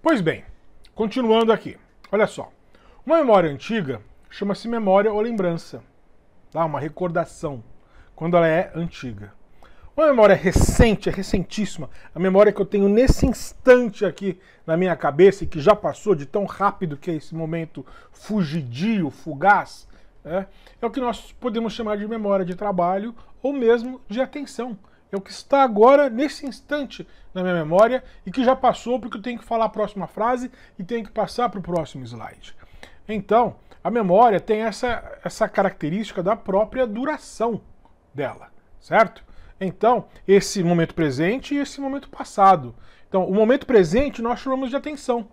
Pois bem, continuando aqui. Olha só. Uma memória antiga chama-se memória ou lembrança. Tá? Uma recordação, quando ela é antiga. Uma memória recente, é recentíssima, a memória que eu tenho nesse instante aqui na minha cabeça e que já passou de tão rápido que é esse momento fugidio, fugaz, é, é o que nós podemos chamar de memória de trabalho ou mesmo de atenção é o que está agora, nesse instante, na minha memória e que já passou porque eu tenho que falar a próxima frase e tenho que passar para o próximo slide. Então, a memória tem essa, essa característica da própria duração dela, certo? Então, esse momento presente e esse momento passado. Então, o momento presente nós chamamos de atenção,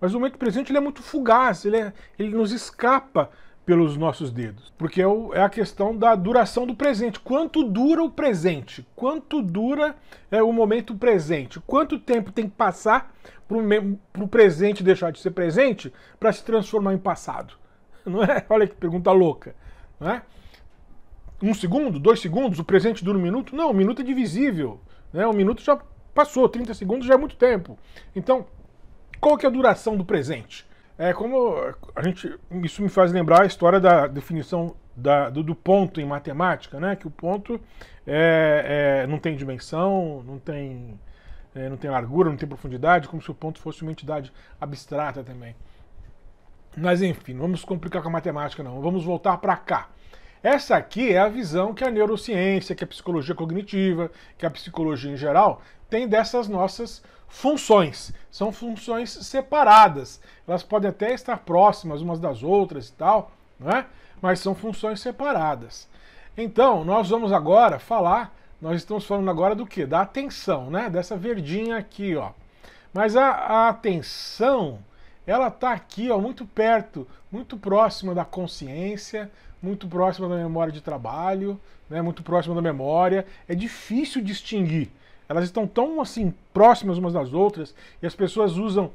mas o momento presente ele é muito fugaz, ele, é, ele nos escapa pelos nossos dedos. Porque é, é a questão da duração do presente. Quanto dura o presente? Quanto dura é, o momento presente? Quanto tempo tem que passar para o presente deixar de ser presente para se transformar em passado? Não é? Olha que pergunta louca. Não é? Um segundo? Dois segundos? O presente dura um minuto? Não, um minuto é divisível. Né? Um minuto já passou, 30 segundos já é muito tempo. Então, qual que é a duração do presente? É como a gente, isso me faz lembrar a história da definição da, do, do, ponto em matemática, né? Que o ponto é, é não tem dimensão, não tem, é, não tem largura, não tem profundidade, como se o ponto fosse uma entidade abstrata também. Mas enfim, não vamos complicar com a matemática não. Vamos voltar para cá. Essa aqui é a visão que a neurociência, que a psicologia cognitiva, que a psicologia em geral tem dessas nossas funções. São funções separadas. Elas podem até estar próximas umas das outras e tal, né? mas são funções separadas. Então, nós vamos agora falar, nós estamos falando agora do que? Da atenção, né? Dessa verdinha aqui, ó. Mas a, a atenção, ela está aqui, ó, muito perto, muito próxima da consciência, muito próxima da memória de trabalho, né? muito próxima da memória. É difícil distinguir elas estão tão assim próximas umas das outras e as pessoas usam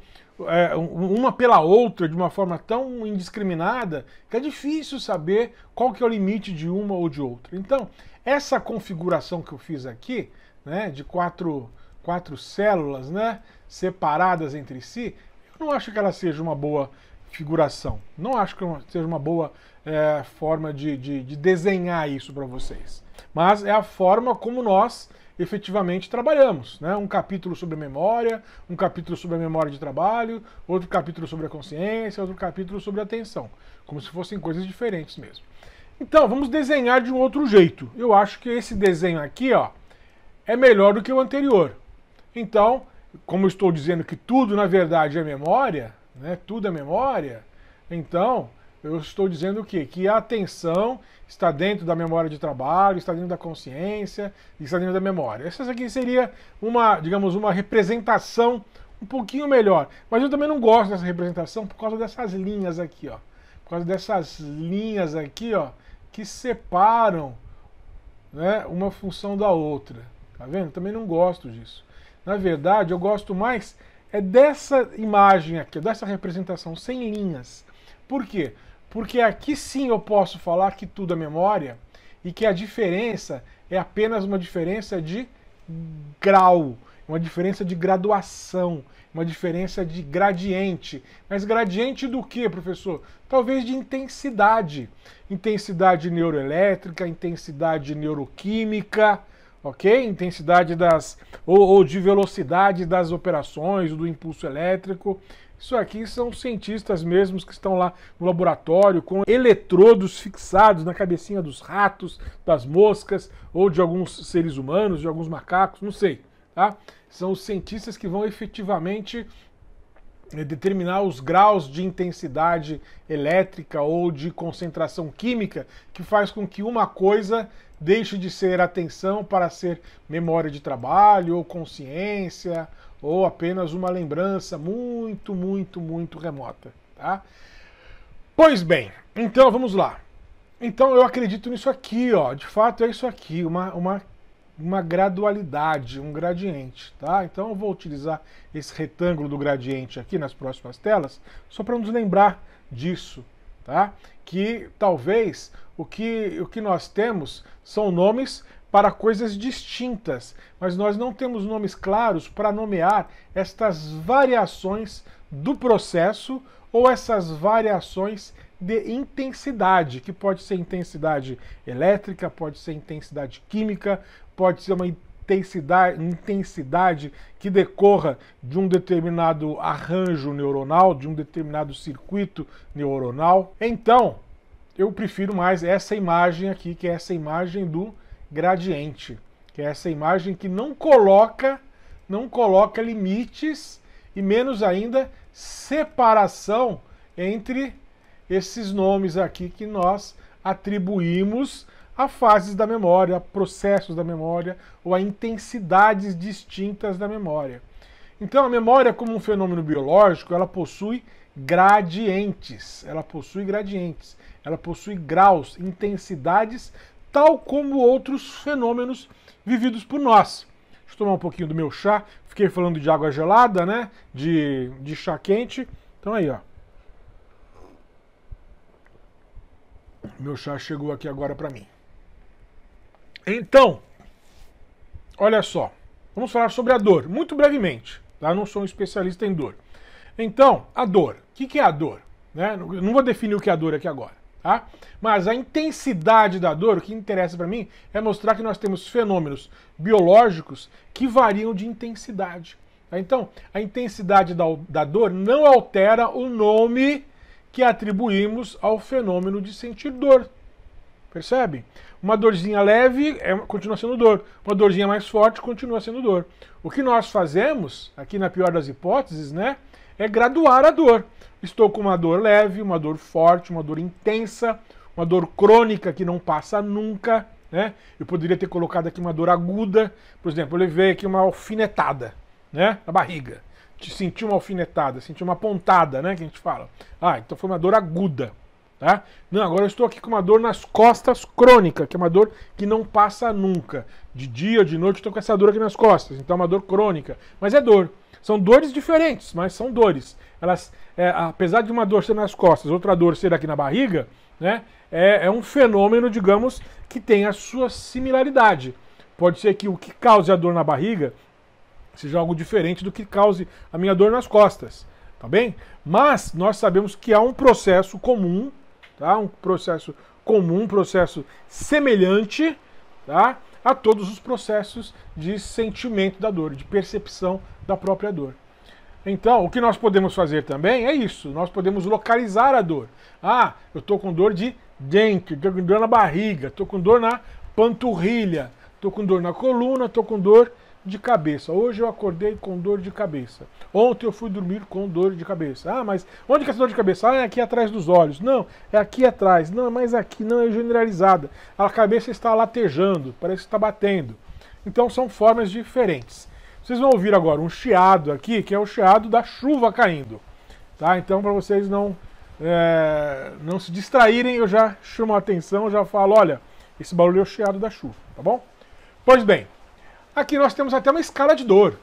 é, uma pela outra de uma forma tão indiscriminada que é difícil saber qual que é o limite de uma ou de outra. Então, essa configuração que eu fiz aqui, né, de quatro, quatro células né, separadas entre si, eu não acho que ela seja uma boa figuração. Não acho que seja uma boa é, forma de, de, de desenhar isso para vocês. Mas é a forma como nós efetivamente trabalhamos. Né? Um capítulo sobre memória, um capítulo sobre a memória de trabalho, outro capítulo sobre a consciência, outro capítulo sobre a atenção. Como se fossem coisas diferentes mesmo. Então, vamos desenhar de um outro jeito. Eu acho que esse desenho aqui ó, é melhor do que o anterior. Então, como eu estou dizendo que tudo na verdade é memória, né? tudo é memória, então eu estou dizendo o quê? Que a atenção está dentro da memória de trabalho, está dentro da consciência, está dentro da memória. Essa aqui seria uma, digamos, uma representação um pouquinho melhor. Mas eu também não gosto dessa representação por causa dessas linhas aqui, ó. Por causa dessas linhas aqui, ó, que separam né, uma função da outra. Tá vendo? Também não gosto disso. Na verdade, eu gosto mais é dessa imagem aqui, dessa representação sem linhas. Por quê? Porque aqui sim eu posso falar que tudo é memória e que a diferença é apenas uma diferença de grau, uma diferença de graduação, uma diferença de gradiente. Mas gradiente do que, professor? Talvez de intensidade. Intensidade neuroelétrica, intensidade neuroquímica, ok? Intensidade das. ou, ou de velocidade das operações, do impulso elétrico. Isso aqui são cientistas mesmos que estão lá no laboratório com eletrodos fixados na cabecinha dos ratos, das moscas ou de alguns seres humanos, de alguns macacos, não sei, tá? São os cientistas que vão efetivamente eh, determinar os graus de intensidade elétrica ou de concentração química que faz com que uma coisa deixe de ser atenção para ser memória de trabalho ou consciência ou apenas uma lembrança muito, muito, muito remota, tá? Pois bem, então vamos lá. Então eu acredito nisso aqui, ó. De fato é isso aqui, uma, uma, uma gradualidade, um gradiente, tá? Então eu vou utilizar esse retângulo do gradiente aqui nas próximas telas, só para nos lembrar disso, tá? Que talvez o que, o que nós temos são nomes para coisas distintas, mas nós não temos nomes claros para nomear estas variações do processo ou essas variações de intensidade, que pode ser intensidade elétrica, pode ser intensidade química, pode ser uma intensidade, intensidade que decorra de um determinado arranjo neuronal, de um determinado circuito neuronal. Então, eu prefiro mais essa imagem aqui, que é essa imagem do gradiente, que é essa imagem que não coloca, não coloca limites e menos ainda separação entre esses nomes aqui que nós atribuímos a fases da memória, a processos da memória ou a intensidades distintas da memória. Então, a memória como um fenômeno biológico, ela possui gradientes, ela possui gradientes, ela possui graus, intensidades tal como outros fenômenos vividos por nós. Deixa eu tomar um pouquinho do meu chá. Fiquei falando de água gelada, né? De, de chá quente. Então aí, ó. Meu chá chegou aqui agora para mim. Então, olha só. Vamos falar sobre a dor, muito brevemente. Tá? Eu não sou um especialista em dor. Então, a dor. O que, é a dor? Né? Não vou definir o que é a dor aqui agora. Tá? Mas a intensidade da dor, o que interessa para mim, é mostrar que nós temos fenômenos biológicos que variam de intensidade. Tá? Então, a intensidade da, da dor não altera o nome que atribuímos ao fenômeno de sentir dor. Percebe? Uma dorzinha leve é, continua sendo dor. Uma dorzinha mais forte continua sendo dor. O que nós fazemos, aqui na pior das hipóteses, né? é graduar a dor. Estou com uma dor leve, uma dor forte, uma dor intensa, uma dor crônica que não passa nunca. Né? Eu poderia ter colocado aqui uma dor aguda, por exemplo, eu levei aqui uma alfinetada né? na barriga. Senti uma alfinetada, senti uma pontada, né? Que a gente fala. Ah, então foi uma dor aguda. Tá? Não, agora eu estou aqui com uma dor nas costas crônica, que é uma dor que não passa nunca. De dia ou de noite eu estou com essa dor aqui nas costas, então é uma dor crônica. Mas é dor. São dores diferentes, mas são dores. Elas, é, apesar de uma dor ser nas costas, outra dor ser aqui na barriga, né, é, é um fenômeno, digamos, que tem a sua similaridade. Pode ser que o que cause a dor na barriga seja algo diferente do que cause a minha dor nas costas, tá bem? Mas nós sabemos que há um processo comum tá? Um processo comum, um processo semelhante, tá? A todos os processos de sentimento da dor, de percepção da própria dor. Então, o que nós podemos fazer também é isso. Nós podemos localizar a dor. Ah, eu estou com dor de dente, estou com dor na barriga, estou com dor na panturrilha, estou com dor na coluna, estou com dor de cabeça. Hoje eu acordei com dor de cabeça. Ontem eu fui dormir com dor de cabeça. Ah, mas onde que é essa dor de cabeça? Ah, é aqui atrás dos olhos. Não, é aqui atrás. Não, mas aqui não é generalizada. A cabeça está latejando, parece que está batendo. Então são formas diferentes. Vocês vão ouvir agora um chiado aqui, que é o chiado da chuva caindo. Tá? Então para vocês não é, não se distraírem, eu já chamo a atenção, já falo, olha, esse barulho é o chiado da chuva, tá bom? Pois bem, Aqui nós temos até uma escala de dor.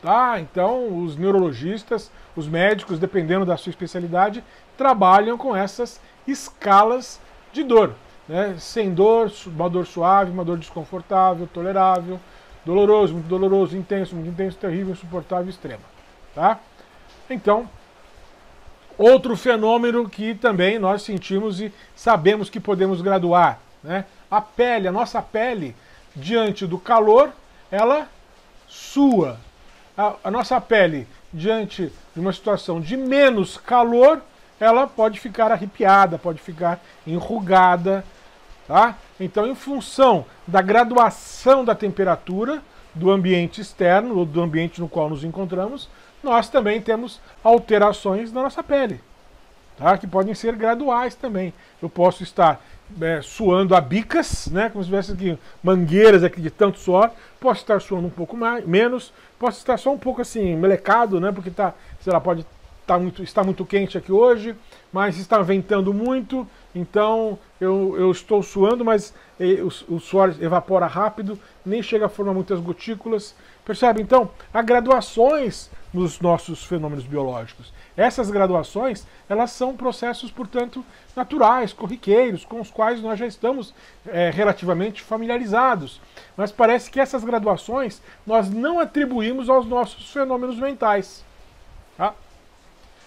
Tá? Então, os neurologistas, os médicos, dependendo da sua especialidade, trabalham com essas escalas de dor. Né? Sem dor, uma dor suave, uma dor desconfortável, tolerável, doloroso, muito doloroso, intenso, muito intenso, terrível, insuportável, extrema. Tá? Então, outro fenômeno que também nós sentimos e sabemos que podemos graduar. Né? A pele, a nossa pele diante do calor, ela sua. A, a nossa pele, diante de uma situação de menos calor, ela pode ficar arrepiada, pode ficar enrugada, tá? Então, em função da graduação da temperatura do ambiente externo ou do ambiente no qual nos encontramos, nós também temos alterações na nossa pele, tá? Que podem ser graduais também. Eu posso estar é, suando a bicas, né? Como se tivesse aqui mangueiras aqui de tanto suor. Posso estar suando um pouco mais, menos. Posso estar só um pouco assim, melecado, né? Porque tá, sei lá, pode tá muito, está muito quente aqui hoje, mas está ventando muito, então eu, eu estou suando, mas o, o suor evapora rápido, nem chega a formar muitas gotículas. Percebe? Então, há graduações nos nossos fenômenos biológicos. Essas graduações, elas são processos, portanto, naturais, corriqueiros, com os quais nós já estamos é, relativamente familiarizados. Mas parece que essas graduações nós não atribuímos aos nossos fenômenos mentais. Tá?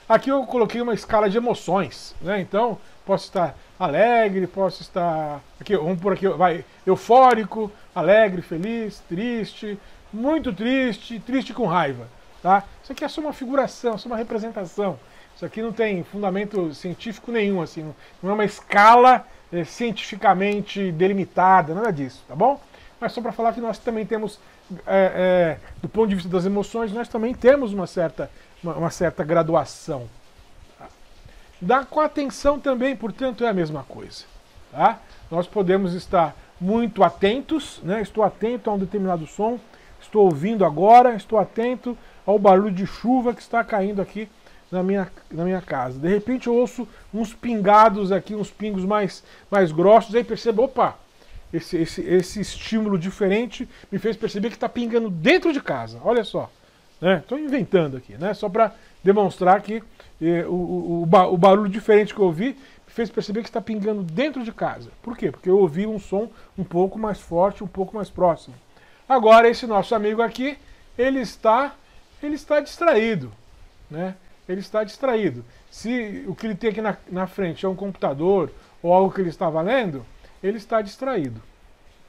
Aqui eu coloquei uma escala de emoções, né? Então, posso estar alegre, posso estar aqui, vamos por aqui, vai, eufórico, alegre, feliz, triste, muito triste, triste com raiva. Tá? Isso aqui é só uma figuração, só uma representação. Isso aqui não tem fundamento científico nenhum, assim, não é uma escala é, cientificamente delimitada, nada disso, tá bom? Mas só para falar que nós também temos, é, é, do ponto de vista das emoções, nós também temos uma certa, uma, uma certa graduação. Tá? Da com atenção também, portanto, é a mesma coisa. Tá? Nós podemos estar muito atentos, né? estou atento a um determinado som, estou ouvindo agora, estou atento ao barulho de chuva que está caindo aqui na minha, na minha casa. De repente eu ouço uns pingados aqui, uns pingos mais, mais grossos, aí percebo, opa, esse, esse, esse estímulo diferente me fez perceber que está pingando dentro de casa. Olha só. Estou né? inventando aqui, né? só para demonstrar que eh, o, o, o barulho diferente que eu ouvi fez perceber que está pingando dentro de casa. Por quê? Porque eu ouvi um som um pouco mais forte, um pouco mais próximo. Agora, esse nosso amigo aqui, ele está ele está distraído, né? Ele está distraído. Se o que ele tem aqui na, na frente é um computador ou algo que ele está valendo, ele está distraído,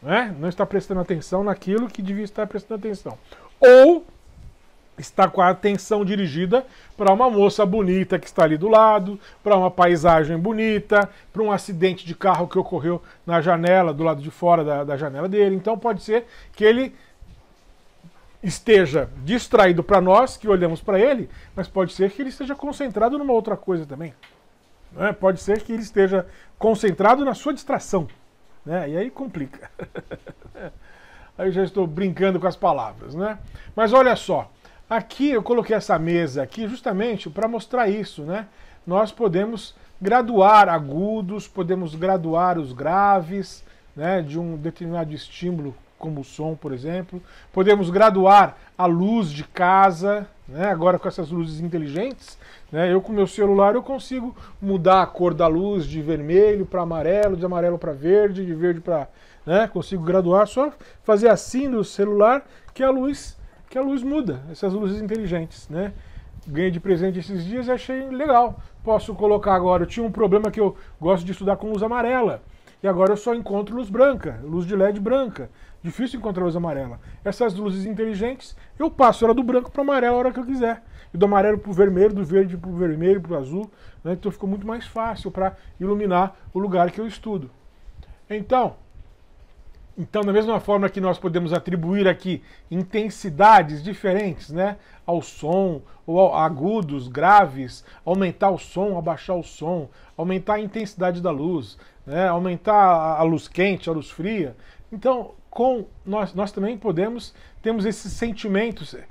né? Não está prestando atenção naquilo que devia estar prestando atenção. Ou está com a atenção dirigida para uma moça bonita que está ali do lado, para uma paisagem bonita, para um acidente de carro que ocorreu na janela, do lado de fora da, da janela dele. Então pode ser que ele esteja distraído para nós que olhamos para ele, mas pode ser que ele esteja concentrado numa outra coisa também. Né? Pode ser que ele esteja concentrado na sua distração. Né? E aí complica. aí eu já estou brincando com as palavras, né? Mas olha só, aqui eu coloquei essa mesa aqui justamente para mostrar isso, né? Nós podemos graduar agudos, podemos graduar os graves, né, de um determinado estímulo como o som, por exemplo. Podemos graduar a luz de casa, né? agora com essas luzes inteligentes. Né? Eu com meu celular eu consigo mudar a cor da luz de vermelho para amarelo, de amarelo para verde, de verde para... Né? Consigo graduar, só fazer assim no celular que a luz que a luz muda, essas luzes inteligentes, né? Ganhei de presente esses dias e achei legal. Posso colocar agora, eu tinha um problema que eu gosto de estudar com luz amarela. E agora eu só encontro luz branca, luz de LED branca. Difícil encontrar luz amarela. Essas luzes inteligentes, eu passo ela do branco para amarelo a hora que eu quiser. E do amarelo para o vermelho, do verde para o vermelho, para o azul. Né? Então ficou muito mais fácil para iluminar o lugar que eu estudo. Então, então, da mesma forma que nós podemos atribuir aqui intensidades diferentes, né, ao som, ou agudos, graves, aumentar o som, abaixar o som, aumentar a intensidade da luz, né? aumentar a luz quente, a luz fria. Então, com nós, nós também podemos, temos esses sentimentos, eh,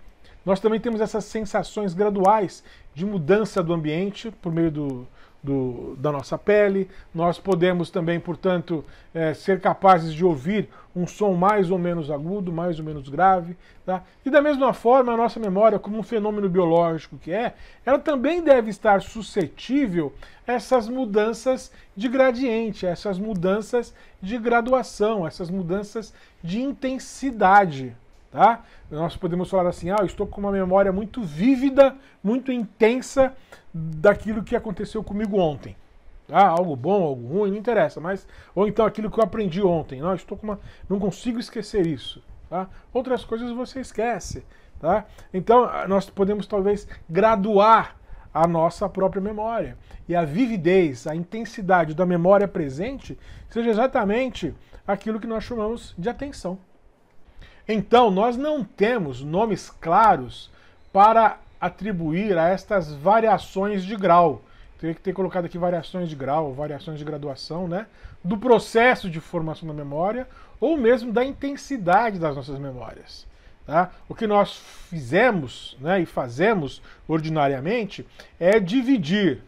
nós também temos essas sensações graduais de mudança do ambiente por meio do, do, da nossa pele. Nós podemos também, portanto, é, ser capazes de ouvir um som mais ou menos agudo, mais ou menos grave. Tá? E da mesma forma, a nossa memória, como um fenômeno biológico que é, ela também deve estar suscetível a essas mudanças de gradiente, a essas mudanças de graduação, a essas mudanças de intensidade. Tá? Nós podemos falar assim, ah, eu estou com uma memória muito vívida, muito intensa, daquilo que aconteceu comigo ontem. Ah, algo bom, algo ruim, não interessa, mas ou então aquilo que eu aprendi ontem, não, estou com uma, não consigo esquecer isso, tá? Outras coisas você esquece, tá? Então, ah, nós podemos talvez graduar a nossa própria memória. E a vividez, a intensidade da memória presente seja exatamente aquilo que nós chamamos de atenção. Então, nós não temos nomes claros para atribuir a estas variações de grau. Teria que ter colocado aqui variações de grau, variações de graduação, né? Do processo de formação da memória ou mesmo da intensidade das nossas memórias. Tá? O que nós fizemos né, e fazemos ordinariamente é dividir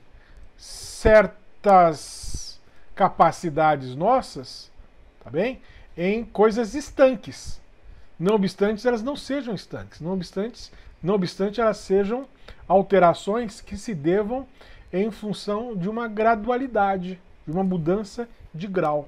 certas capacidades nossas, tá bem? Em coisas estanques. Não obstante, elas não sejam estanques. Não obstante, não obstante elas sejam alterações que se devam em função de uma gradualidade, de uma mudança de grau.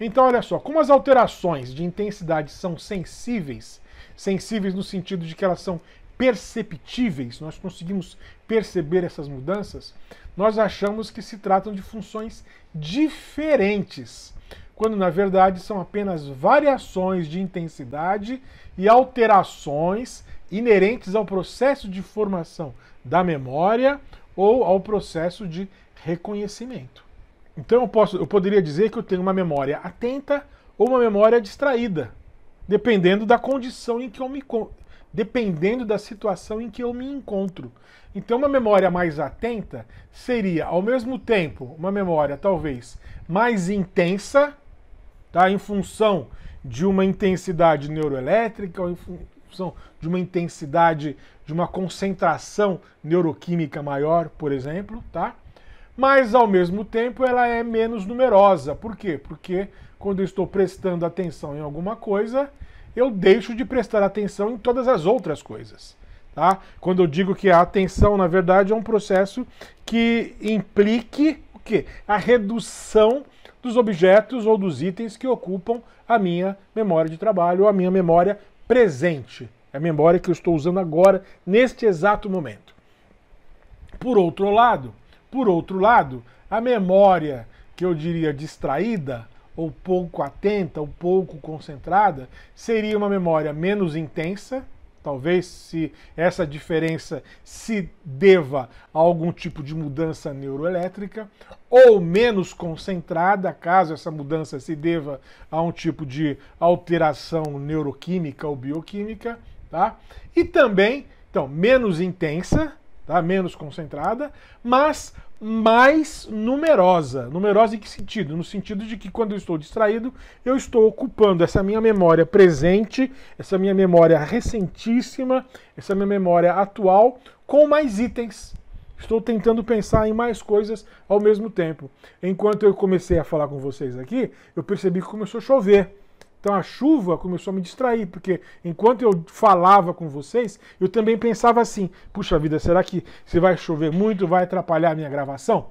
Então, olha só, como as alterações de intensidade são sensíveis, sensíveis no sentido de que elas são perceptíveis, nós conseguimos perceber essas mudanças, nós achamos que se tratam de funções diferentes, quando na verdade são apenas variações de intensidade e alterações inerentes ao processo de formação da memória ou ao processo de reconhecimento. Então eu, posso, eu poderia dizer que eu tenho uma memória atenta ou uma memória distraída, dependendo da condição em que eu me dependendo da situação em que eu me encontro. Então uma memória mais atenta seria ao mesmo tempo uma memória talvez mais intensa, tá, em função de uma intensidade neuroelétrica ou em, de uma intensidade, de uma concentração neuroquímica maior, por exemplo, tá? Mas ao mesmo tempo ela é menos numerosa. Por quê? Porque quando eu estou prestando atenção em alguma coisa, eu deixo de prestar atenção em todas as outras coisas. Tá? Quando eu digo que a atenção, na verdade, é um processo que implique o quê? A redução dos objetos ou dos itens que ocupam a minha memória de trabalho, ou a minha memória presente. É a memória que eu estou usando agora, neste exato momento. Por outro lado, por outro lado, a memória que eu diria distraída, ou pouco atenta, ou pouco concentrada, seria uma memória menos intensa, Talvez se essa diferença se deva a algum tipo de mudança neuroelétrica, ou menos concentrada, caso essa mudança se deva a um tipo de alteração neuroquímica ou bioquímica, tá? E também, então, menos intensa, tá? Menos concentrada, mas mais numerosa. Numerosa em que sentido? No sentido de que quando eu estou distraído, eu estou ocupando essa minha memória presente, essa minha memória recentíssima, essa minha memória atual com mais itens. Estou tentando pensar em mais coisas ao mesmo tempo. Enquanto eu comecei a falar com vocês aqui, eu percebi que começou a chover. Então a chuva começou a me distrair, porque enquanto eu falava com vocês, eu também pensava assim: puxa vida, será que se vai chover muito vai atrapalhar a minha gravação?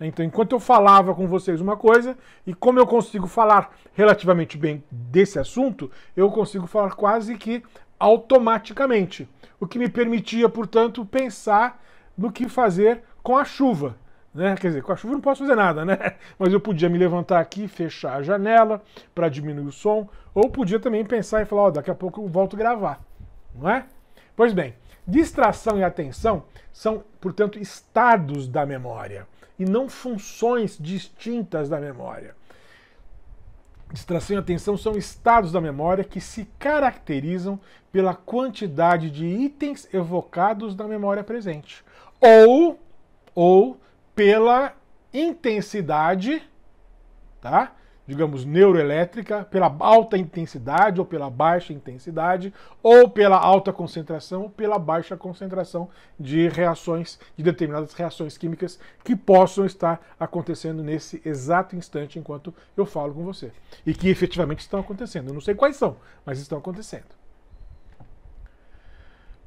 Então, enquanto eu falava com vocês uma coisa, e como eu consigo falar relativamente bem desse assunto, eu consigo falar quase que automaticamente, o que me permitia, portanto, pensar no que fazer com a chuva. Né? Quer dizer, com a chuva eu não posso fazer nada, né? Mas eu podia me levantar aqui, fechar a janela para diminuir o som, ou podia também pensar e falar, ó, daqui a pouco eu volto a gravar, não é? Pois bem, distração e atenção são, portanto, estados da memória e não funções distintas da memória. Distração e atenção são estados da memória que se caracterizam pela quantidade de itens evocados na memória presente, ou ou pela intensidade, tá? digamos, neuroelétrica, pela alta intensidade ou pela baixa intensidade, ou pela alta concentração ou pela baixa concentração de reações, de determinadas reações químicas que possam estar acontecendo nesse exato instante enquanto eu falo com você. E que efetivamente estão acontecendo. Eu não sei quais são, mas estão acontecendo.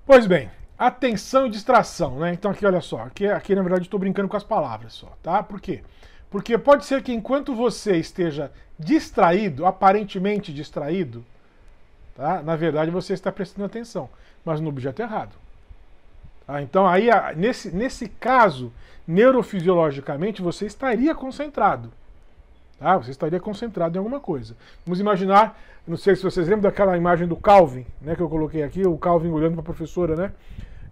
Pois bem, atenção e distração, né? Então aqui, olha só, aqui, aqui na verdade estou brincando com as palavras só, tá? Por quê? Porque pode ser que enquanto você esteja distraído, aparentemente distraído, tá? Na verdade você está prestando atenção, mas no objeto errado. Tá? Então aí, nesse, nesse caso, neurofisiologicamente você estaria concentrado. tá? você estaria concentrado em alguma coisa. Vamos imaginar, não sei se vocês lembram daquela imagem do Calvin, né, que eu coloquei aqui, o Calvin olhando para a professora, né?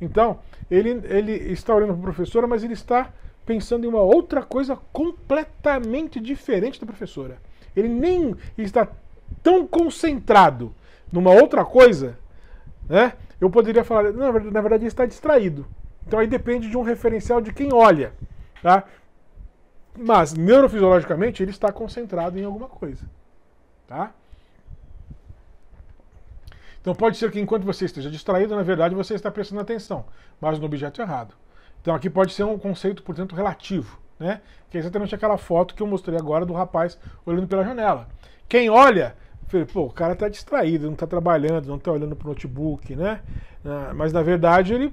Então, ele, ele está olhando para a professora, mas ele está pensando em uma outra coisa completamente diferente da professora. Ele nem está tão concentrado numa outra coisa, né? Eu poderia falar, na verdade, na verdade ele está distraído. Então aí depende de um referencial de quem olha, tá? Mas neurofisiologicamente ele está concentrado em alguma coisa, tá? Então pode ser que enquanto você esteja distraído, na verdade você está prestando atenção, mas no objeto errado. Então aqui pode ser um conceito, portanto, relativo, né? Que é exatamente aquela foto que eu mostrei agora do rapaz olhando pela janela. Quem olha, pô, o cara está distraído, não está trabalhando, não está olhando para o notebook, né? Ah, mas na verdade ele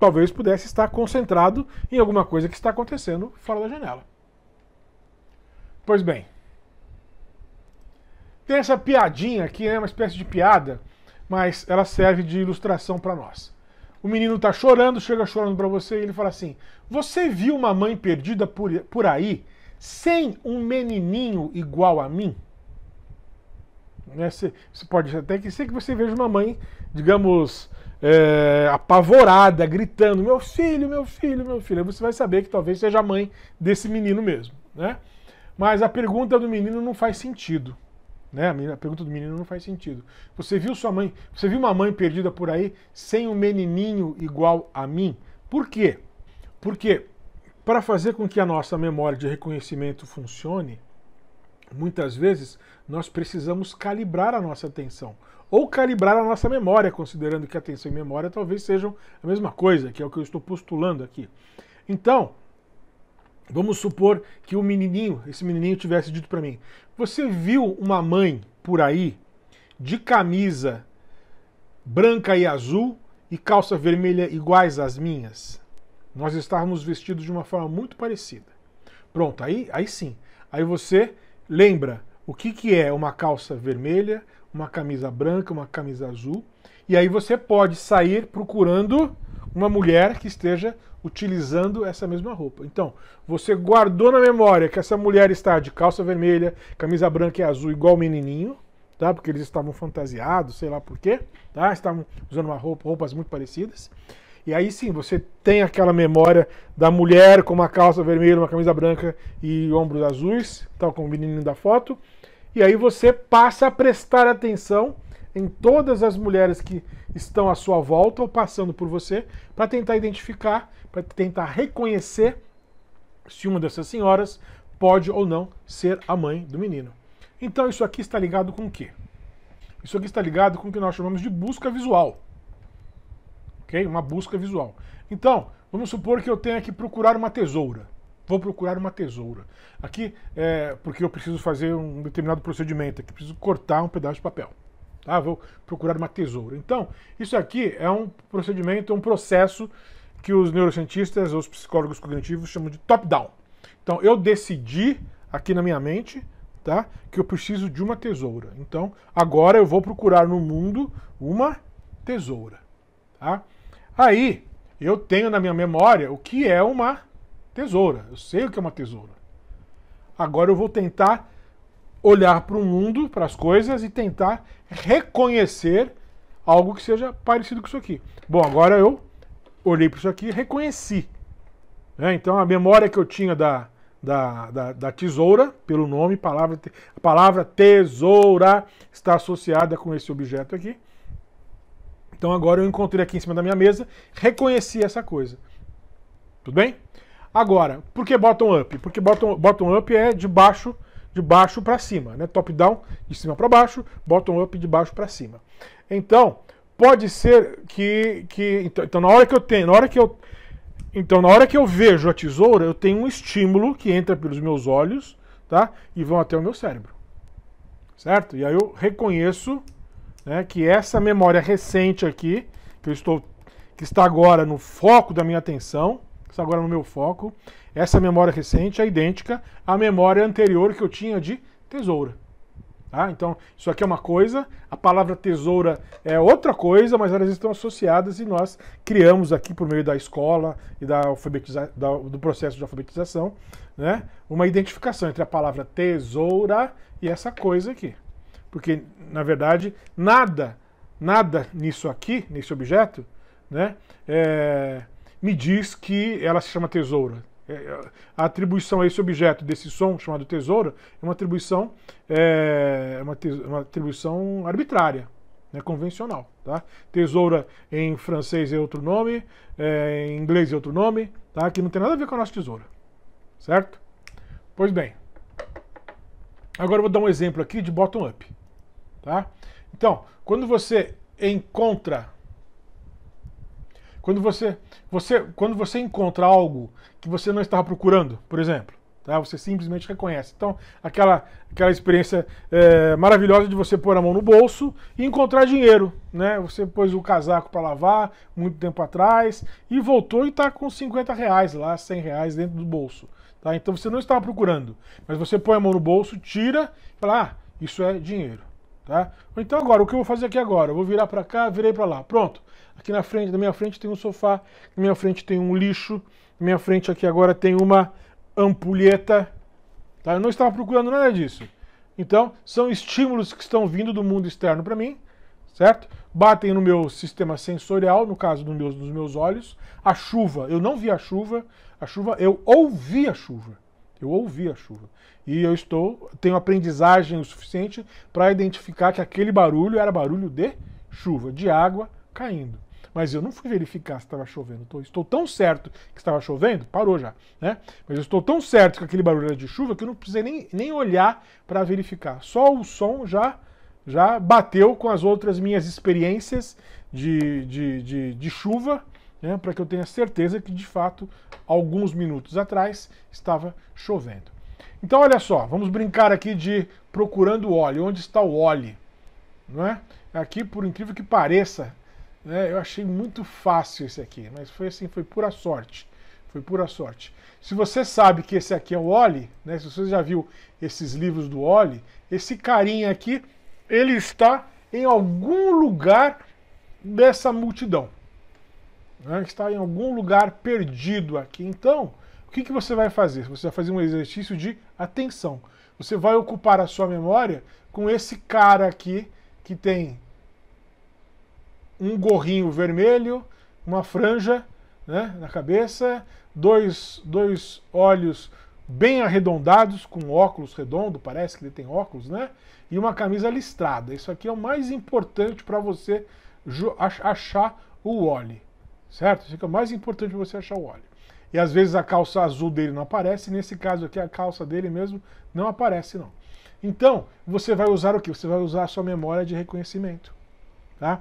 talvez pudesse estar concentrado em alguma coisa que está acontecendo fora da janela. Pois bem, tem essa piadinha aqui, é né? uma espécie de piada mas ela serve de ilustração para nós. O menino está chorando, chega chorando para você e ele fala assim: Você viu uma mãe perdida por, por aí sem um menininho igual a mim? Você, né, pode até que ser que você veja uma mãe, digamos, é, apavorada, gritando: Meu filho, meu filho, meu filho. Aí você vai saber que talvez seja a mãe desse menino mesmo. Né? Mas a pergunta do menino não faz sentido. Né? A pergunta do menino não faz sentido. Você viu sua mãe, você viu uma mãe perdida por aí sem um menininho igual a mim? Por quê? Porque para fazer com que a nossa memória de reconhecimento funcione, muitas vezes nós precisamos calibrar a nossa atenção ou calibrar a nossa memória, considerando que atenção e memória talvez sejam a mesma coisa, que é o que eu estou postulando aqui. Então, Vamos supor que o menininho, esse menininho tivesse dito para mim: "Você viu uma mãe por aí de camisa branca e azul e calça vermelha iguais às minhas?" Nós estávamos vestidos de uma forma muito parecida. Pronto, aí, aí sim. Aí você lembra o que, que é uma calça vermelha, uma camisa branca, uma camisa azul, e aí você pode sair procurando uma mulher que esteja utilizando essa mesma roupa. Então, você guardou na memória que essa mulher está de calça vermelha, camisa branca e azul igual o menininho, tá? Porque eles estavam fantasiados, sei lá por quê, tá? Estavam usando uma roupa, roupas muito parecidas. E aí sim, você tem aquela memória da mulher com uma calça vermelha, uma camisa branca e ombros azuis, tal como o menininho da foto. E aí você passa a prestar atenção em todas as mulheres que estão à sua volta ou passando por você para tentar identificar para tentar reconhecer se uma dessas senhoras pode ou não ser a mãe do menino. Então isso aqui está ligado com o quê? Isso aqui está ligado com o que nós chamamos de busca visual. Ok? Uma busca visual. Então, vamos supor que eu tenha que procurar uma tesoura. Vou procurar uma tesoura. Aqui, é, porque eu preciso fazer um determinado procedimento, aqui preciso cortar um pedaço de papel. Tá? Vou procurar uma tesoura. Então, isso aqui é um procedimento, é um processo que os neurocientistas, os psicólogos cognitivos chamam de top-down. Então, eu decidi aqui na minha mente tá, que eu preciso de uma tesoura. Então, agora eu vou procurar no mundo uma tesoura. Tá? Aí, eu tenho na minha memória o que é uma tesoura. Eu sei o que é uma tesoura. Agora eu vou tentar olhar para o mundo, para as coisas e tentar reconhecer algo que seja parecido com isso aqui. Bom, agora eu olhei para isso aqui e reconheci. Né? então a memória que eu tinha da, da, da, da tesoura, pelo nome, palavra, a palavra tesoura está associada com esse objeto aqui. Então agora eu encontrei aqui em cima da minha mesa, reconheci essa coisa. Tudo bem? Agora, por que bottom up? Porque bottom, bottom up é de baixo de baixo para cima, né? Top down de cima para baixo, bottom up de baixo para cima. Então, pode ser que, que então, então, na hora que eu tenho, na hora que eu então na hora que eu vejo a tesoura, eu tenho um estímulo que entra pelos meus olhos, tá? E vão até o meu cérebro. Certo? E aí eu reconheço, né, que essa memória recente aqui, que eu estou que está agora no foco da minha atenção, está agora no meu foco, essa memória recente é idêntica à memória anterior que eu tinha de tesoura. Ah, então, isso aqui é uma coisa, a palavra tesoura é outra coisa, mas elas estão associadas e nós criamos aqui, por meio da escola e da alfabetiza da, do processo de alfabetização, né, uma identificação entre a palavra tesoura e essa coisa aqui. Porque, na verdade, nada, nada nisso aqui, nesse objeto, né, é, me diz que ela se chama tesoura. É, é, a atribuição a esse objeto desse som chamado tesouro é uma atribuição é, é, uma, te, uma atribuição arbitrária, né, convencional. Tá? Tesoura em francês é outro nome, é, em inglês é outro nome, tá? que não tem nada a ver com a nossa tesoura. Certo? Pois bem. Agora eu vou dar um exemplo aqui de bottom-up. Tá? Então, quando você encontra quando você, você, quando você encontra algo que você não estava procurando, por exemplo, tá? você simplesmente reconhece. Então, aquela, aquela experiência é, maravilhosa de você pôr a mão no bolso e encontrar dinheiro. Né? Você pôs o casaco para lavar muito tempo atrás e voltou e está com 50 reais lá, 100 reais dentro do bolso. Tá? Então você não estava procurando, mas você põe a mão no bolso, tira e fala: ah, isso é dinheiro. Tá? Então agora, o que eu vou fazer aqui agora? Eu vou virar para cá, virei para lá. Pronto. Aqui na frente, na minha frente tem um sofá, na minha frente tem um lixo, na minha frente aqui agora tem uma ampulheta. Tá? Eu não estava procurando nada disso. Então, são estímulos que estão vindo do mundo externo para mim, certo? Batem no meu sistema sensorial, no caso dos meus, dos meus olhos. A chuva, eu não vi a chuva, a chuva, eu ouvi a chuva. Eu ouvi a chuva. E eu estou, tenho aprendizagem o suficiente para identificar que aquele barulho era barulho de chuva, de água caindo. Mas eu não fui verificar se estava chovendo. Estou tão certo que estava chovendo, parou já, né? Mas eu estou tão certo que aquele barulho era de chuva que eu não precisei nem, nem olhar para verificar. Só o som já já bateu com as outras minhas experiências de, de, de, de chuva, né? Para que eu tenha certeza que de fato, alguns minutos atrás, estava chovendo. Então, olha só, vamos brincar aqui de procurando o óleo. Onde está o óleo? Não é? Aqui, por incrível que pareça, né? Eu achei muito fácil esse aqui, mas foi assim, foi pura sorte. Foi pura sorte. Se você sabe que esse aqui é o Oli, né? se você já viu esses livros do Oli, esse carinha aqui, ele está em algum lugar dessa multidão. Né? Está em algum lugar perdido aqui. Então, o que, que você vai fazer? Você vai fazer um exercício de atenção. Você vai ocupar a sua memória com esse cara aqui que tem um gorrinho vermelho, uma franja né, na cabeça, dois, dois olhos bem arredondados, com óculos redondo, parece que ele tem óculos, né? E uma camisa listrada. Isso aqui é o mais importante para você achar o Wally, certo? Isso aqui é o mais importante para você achar o Wally. E às vezes a calça azul dele não aparece, nesse caso aqui a calça dele mesmo não aparece não. Então, você vai usar o que? Você vai usar a sua memória de reconhecimento, tá?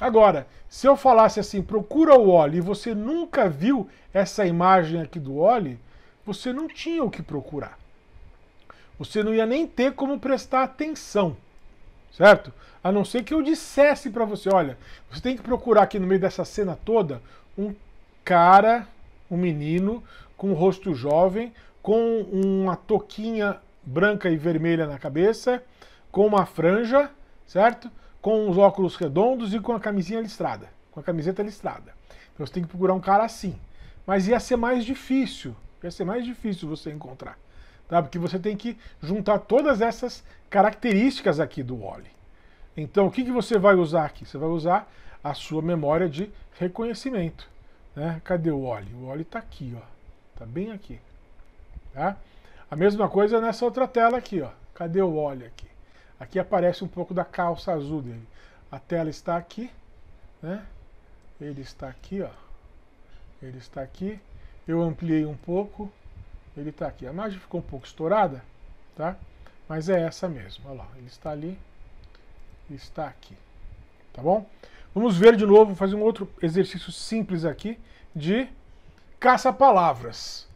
Agora, se eu falasse assim, procura o Oli e você nunca viu essa imagem aqui do Oli, você não tinha o que procurar. Você não ia nem ter como prestar atenção, certo? A não ser que eu dissesse para você, olha, você tem que procurar aqui no meio dessa cena toda um cara, um menino com um rosto jovem, com uma toquinha branca e vermelha na cabeça, com uma franja, certo? com os óculos redondos e com a camisinha listrada, com a camiseta listrada. Então você tem que procurar um cara assim. Mas ia ser mais difícil, ia ser mais difícil você encontrar, tá? Porque você tem que juntar todas essas características aqui do Wally. Então o que, que você vai usar aqui? Você vai usar a sua memória de reconhecimento, né? Cadê o Wally? O Wally está aqui, ó, tá bem aqui, tá? A mesma coisa nessa outra tela aqui, ó. Cadê o Wally aqui? Aqui aparece um pouco da calça azul dele. A tela está aqui, né? Ele está aqui, ó. Ele está aqui. Eu ampliei um pouco. Ele está aqui. A imagem ficou um pouco estourada, tá? Mas é essa mesmo. Olha lá, ele está ali. Está aqui. Tá bom? Vamos ver de novo, fazer um outro exercício simples aqui de caça-palavras.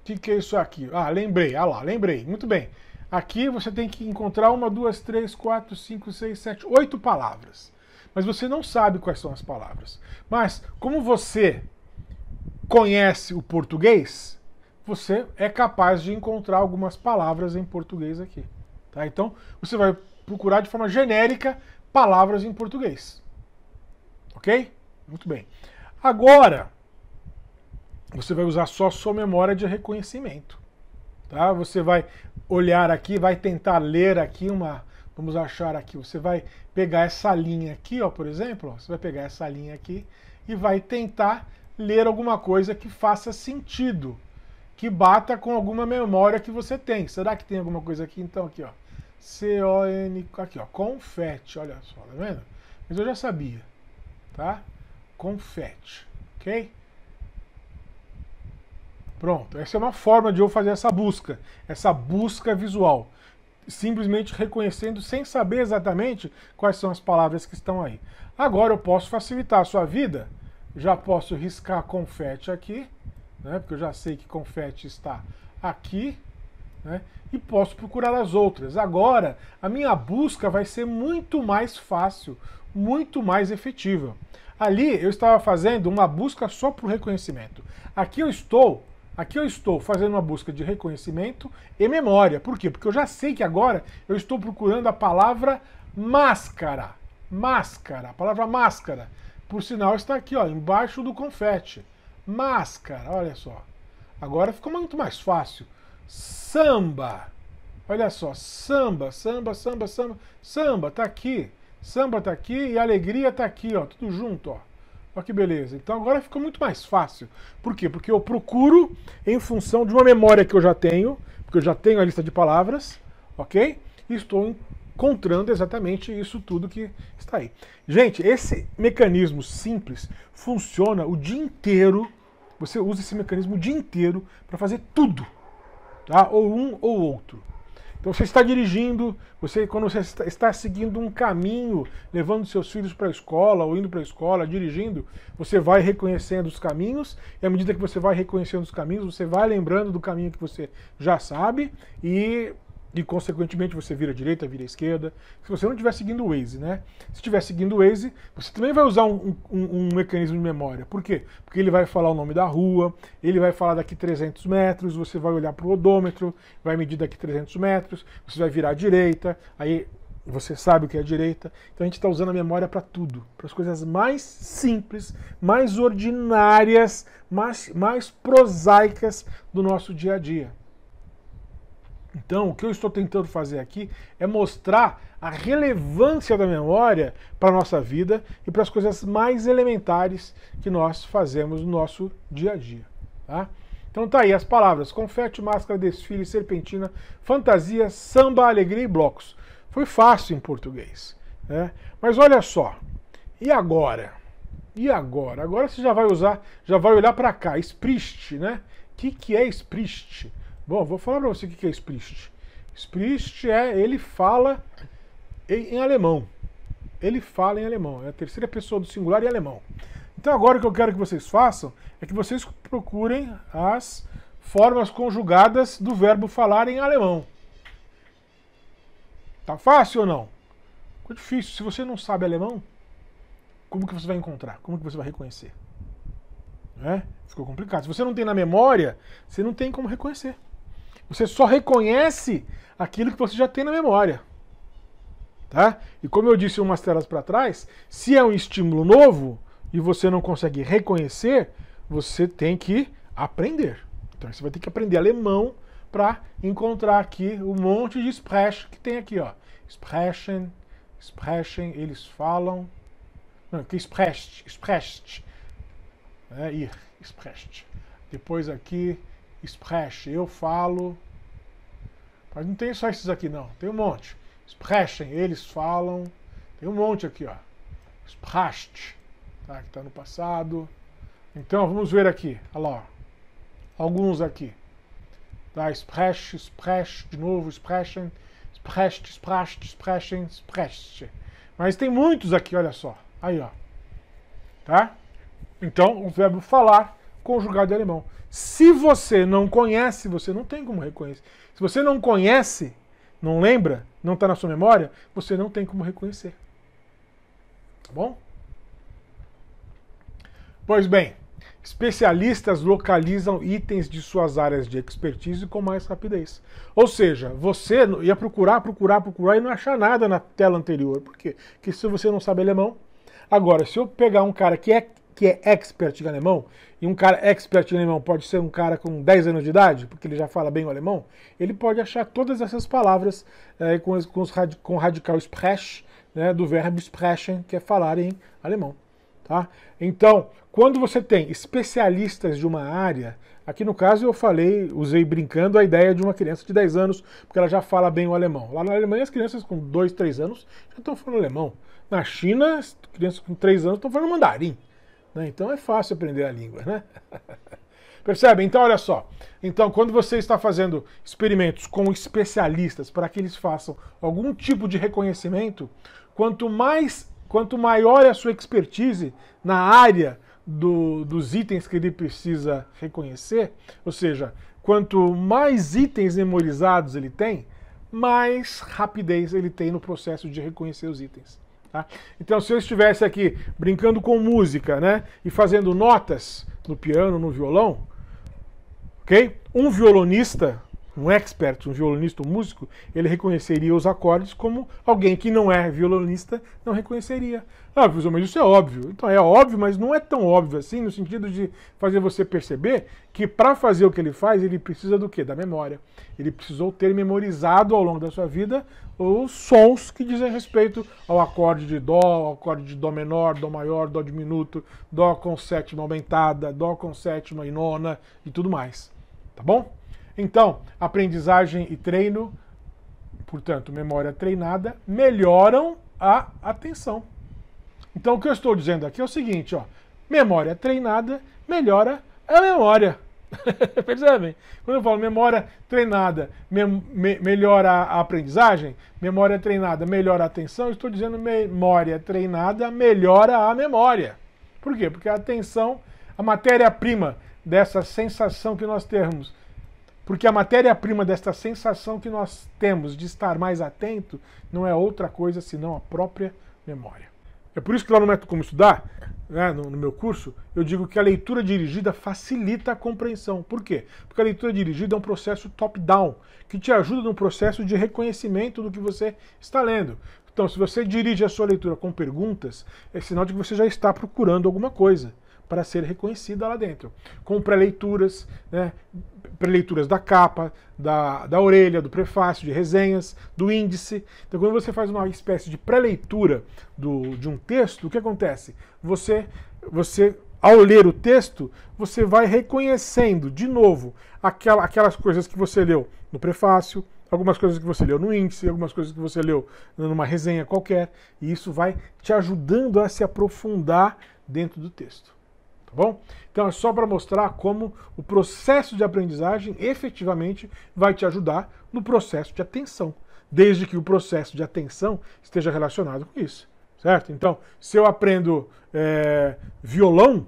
O que, que é isso aqui? Ah, lembrei. Ah lá, lembrei. Muito bem. Aqui você tem que encontrar uma, duas, três, quatro, cinco, seis, sete, oito palavras. Mas você não sabe quais são as palavras. Mas, como você conhece o português, você é capaz de encontrar algumas palavras em português aqui. Tá? Então, você vai procurar de forma genérica palavras em português. Ok? Muito bem. Agora, você vai usar só sua memória de reconhecimento. Tá? Você vai olhar aqui, vai tentar ler aqui uma. Vamos achar aqui. Você vai pegar essa linha aqui, ó, por exemplo. Ó, você vai pegar essa linha aqui e vai tentar ler alguma coisa que faça sentido, que bata com alguma memória que você tem. Será que tem alguma coisa aqui? Então, aqui, ó. C-O-N. Aqui, ó. Confete. Olha só, tá vendo? Mas eu já sabia, tá? Confete, ok? Pronto, essa é uma forma de eu fazer essa busca, essa busca visual. Simplesmente reconhecendo sem saber exatamente quais são as palavras que estão aí. Agora eu posso facilitar a sua vida, já posso riscar confete aqui, né, porque eu já sei que confete está aqui, né, e posso procurar as outras. Agora a minha busca vai ser muito mais fácil, muito mais efetiva. Ali eu estava fazendo uma busca só por reconhecimento. Aqui eu estou Aqui eu estou fazendo uma busca de reconhecimento e memória. Por quê? Porque eu já sei que agora eu estou procurando a palavra máscara. Máscara, a palavra máscara. Por sinal, está aqui, ó, embaixo do confete. Máscara, olha só. Agora ficou muito mais fácil. Samba. Olha só, samba, samba, samba, samba. Samba tá aqui. Samba tá aqui e alegria tá aqui, ó, tudo junto, ó. Olha que beleza. Então agora ficou muito mais fácil. Por quê? Porque eu procuro em função de uma memória que eu já tenho, porque eu já tenho a lista de palavras, ok? E estou encontrando exatamente isso tudo que está aí. Gente, esse mecanismo simples funciona o dia inteiro. Você usa esse mecanismo o dia inteiro para fazer tudo, tá? Ou um ou outro. Então você está dirigindo, você quando você está seguindo um caminho, levando seus filhos para a escola ou indo para a escola, dirigindo, você vai reconhecendo os caminhos, e à medida que você vai reconhecendo os caminhos, você vai lembrando do caminho que você já sabe e e consequentemente você vira direita, vira esquerda. Se você não estiver seguindo o Waze, né? Se estiver seguindo o Waze, você também vai usar um, um, um, mecanismo de memória. Por quê? Porque ele vai falar o nome da rua, ele vai falar daqui 300 metros, você vai olhar para o odômetro, vai medir daqui 300 metros, você vai virar à direita, aí você sabe o que é a direita. Então a gente está usando a memória para tudo, para as coisas mais simples, mais ordinárias, mais, mais prosaicas do nosso dia a dia. Então, o que eu estou tentando fazer aqui é mostrar a relevância da memória para a nossa vida e para as coisas mais elementares que nós fazemos no nosso dia a dia. Tá? Então tá aí as palavras: confete, máscara, desfile, serpentina, fantasia, samba, alegria e blocos. Foi fácil em português. Né? Mas olha só, e agora? E agora? Agora você já vai usar, já vai olhar para cá, espriste, né? O que, que é espriste? Bom, vou falar para você o que é Spricht. Spricht é ele fala em, em, alemão. Ele fala em alemão. É a terceira pessoa do singular em alemão. Então agora o que eu quero que vocês façam é que vocês procurem as formas conjugadas do verbo falar em alemão. Tá fácil ou não? Ficou difícil. Se você não sabe alemão, como que você vai encontrar? Como que você vai reconhecer? Né? Ficou complicado. Se você não tem na memória, você não tem como reconhecer. Você só reconhece aquilo que você já tem na memória. Tá? E como eu disse umas telas para trás, se é um estímulo novo e você não consegue reconhecer, você tem que aprender. Então você vai ter que aprender alemão para encontrar aqui um monte de expression que tem aqui, ó. Expression, expression, eles falam. Não, que expressed, expressed. É, ir, expressed. Depois aqui, Sprechen, eu falo. Mas não tem só esses aqui, não. Tem um monte. Sprechen, eles falam. Tem um monte aqui, ó. Sprecht, tá? que está no passado. Então, vamos ver aqui. Olha lá, ó. Alguns aqui. Tá? Sprech, sprech, de novo, sprechen, sprecht, sprecht, sprechen, sprecht. Mas tem muitos aqui, olha só. Aí, ó. Tá? Então, o verbo falar conjugado em alemão. Se você não conhece, você não tem como reconhecer. Se você não conhece, não lembra, não está na sua memória, você não tem como reconhecer. Tá bom? Pois bem, especialistas localizam itens de suas áreas de expertise com mais rapidez. Ou seja, você ia procurar, procurar, procurar e não achar nada na tela anterior. Por quê? Porque se você não sabe alemão. Agora, se eu pegar um cara que é que é expert em alemão, e um cara expert em alemão pode ser um cara com 10 anos de idade, porque ele já fala bem o alemão, ele pode achar todas essas palavras é, com, os, com, os, com o radical sprech, né, do verbo sprechen, que é falar em alemão. Tá? Então, quando você tem especialistas de uma área, aqui no caso eu falei, usei brincando a ideia de uma criança de 10 anos, porque ela já fala bem o alemão. Lá na Alemanha as crianças com 2, 3 anos já estão falando alemão. Na China, as crianças com 3 anos estão falando mandarim. Né? Então é fácil aprender a língua, né? Percebe? Então, olha só. Então, quando você está fazendo experimentos com especialistas para que eles façam algum tipo de reconhecimento, quanto mais, quanto maior é a sua expertise na área do, dos itens que ele precisa reconhecer, ou seja, quanto mais itens memorizados ele tem, mais rapidez ele tem no processo de reconhecer os itens. Tá? Então, se eu estivesse aqui brincando com música né, e fazendo notas no piano, no violão, ok? Um violonista um expert, um violonista, um músico, ele reconheceria os acordes como alguém que não é violonista não reconheceria. Ah, professor, mas isso é óbvio. Então é óbvio, mas não é tão óbvio assim, no sentido de fazer você perceber que para fazer o que ele faz, ele precisa do quê? Da memória. Ele precisou ter memorizado ao longo da sua vida os sons que dizem respeito ao acorde de dó, ao acorde de dó menor, dó maior, dó diminuto, dó com sétima aumentada, dó com sétima e nona e tudo mais. Tá bom? Então, aprendizagem e treino, portanto, memória treinada, melhoram a atenção. Então, o que eu estou dizendo aqui é o seguinte, ó, memória treinada melhora a memória. Percebem? Quando eu falo memória treinada me me melhora a aprendizagem, memória treinada melhora a atenção, estou dizendo memória treinada melhora a memória. Por quê? Porque a atenção, a matéria-prima dessa sensação que nós temos porque a matéria-prima desta sensação que nós temos de estar mais atento não é outra coisa senão a própria memória. É por isso que lá no Método Como Estudar, né, no, no, meu curso, eu digo que a leitura dirigida facilita a compreensão. Por quê? Porque a leitura dirigida é um processo top-down, que te ajuda no processo de reconhecimento do que você está lendo. Então, se você dirige a sua leitura com perguntas, é sinal de que você já está procurando alguma coisa para ser reconhecida lá dentro. Com leituras, né, preleituras da capa, da, da orelha, do prefácio, de resenhas, do índice. Então, quando você faz uma espécie de preleitura do, de um texto, o que acontece? Você, você ao ler o texto, você vai reconhecendo de novo aquela, aquelas coisas que você leu no prefácio, algumas coisas que você leu no índice, algumas coisas que você leu numa resenha qualquer, e isso vai te ajudando a se aprofundar dentro do texto. Tá bom? Então é só para mostrar como o processo de aprendizagem efetivamente vai te ajudar no processo de atenção, desde que o processo de atenção esteja relacionado com isso, certo? Então, se eu aprendo é, violão,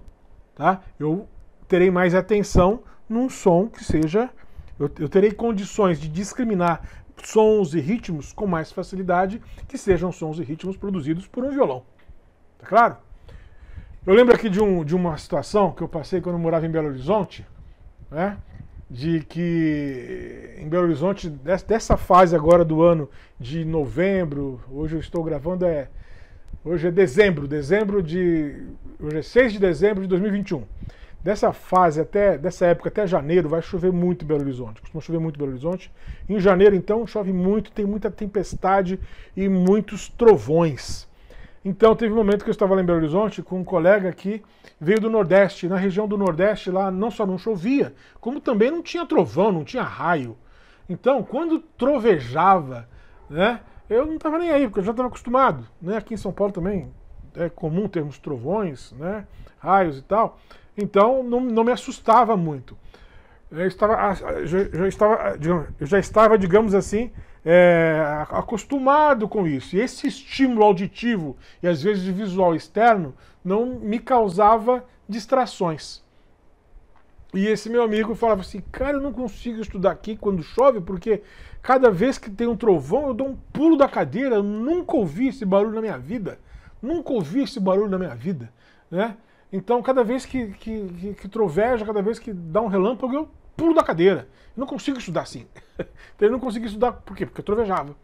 tá? Eu terei mais atenção num som que seja, eu, eu terei condições de discriminar sons e ritmos com mais facilidade que sejam sons e ritmos produzidos por um violão. Tá claro? Eu lembro aqui de, um, de uma situação que eu passei quando eu morava em Belo Horizonte, né? De que em Belo Horizonte, dessa fase agora do ano de novembro, hoje eu estou gravando é. Hoje é dezembro, dezembro de. Hoje é 6 de dezembro de 2021. Dessa fase até. Dessa época até janeiro vai chover muito em Belo Horizonte. Costuma chover muito em Belo Horizonte. Em janeiro, então, chove muito, tem muita tempestade e muitos trovões. Então teve um momento que eu estava lá em Belo Horizonte com um colega que veio do Nordeste. Na região do Nordeste, lá não só não chovia, como também não tinha trovão, não tinha raio. Então, quando trovejava, né, eu não estava nem aí, porque eu já estava acostumado. Né? Aqui em São Paulo também é comum termos trovões, né, raios e tal. Então, não, não me assustava muito. Eu estava, ah, já, já estava, digamos, eu já estava, digamos assim, é, acostumado com isso. E esse estímulo auditivo e às vezes visual externo não me causava distrações. E esse meu amigo falava assim: Cara, eu não consigo estudar aqui quando chove, porque cada vez que tem um trovão eu dou um pulo da cadeira. Eu nunca ouvi esse barulho na minha vida. Nunca ouvi esse barulho na minha vida. Né? Então, cada vez que, que, que, que troveja, cada vez que dá um relâmpago, eu pulo da cadeira. Eu não consigo estudar assim. eu não consigo estudar, por quê? Porque eu trovejava.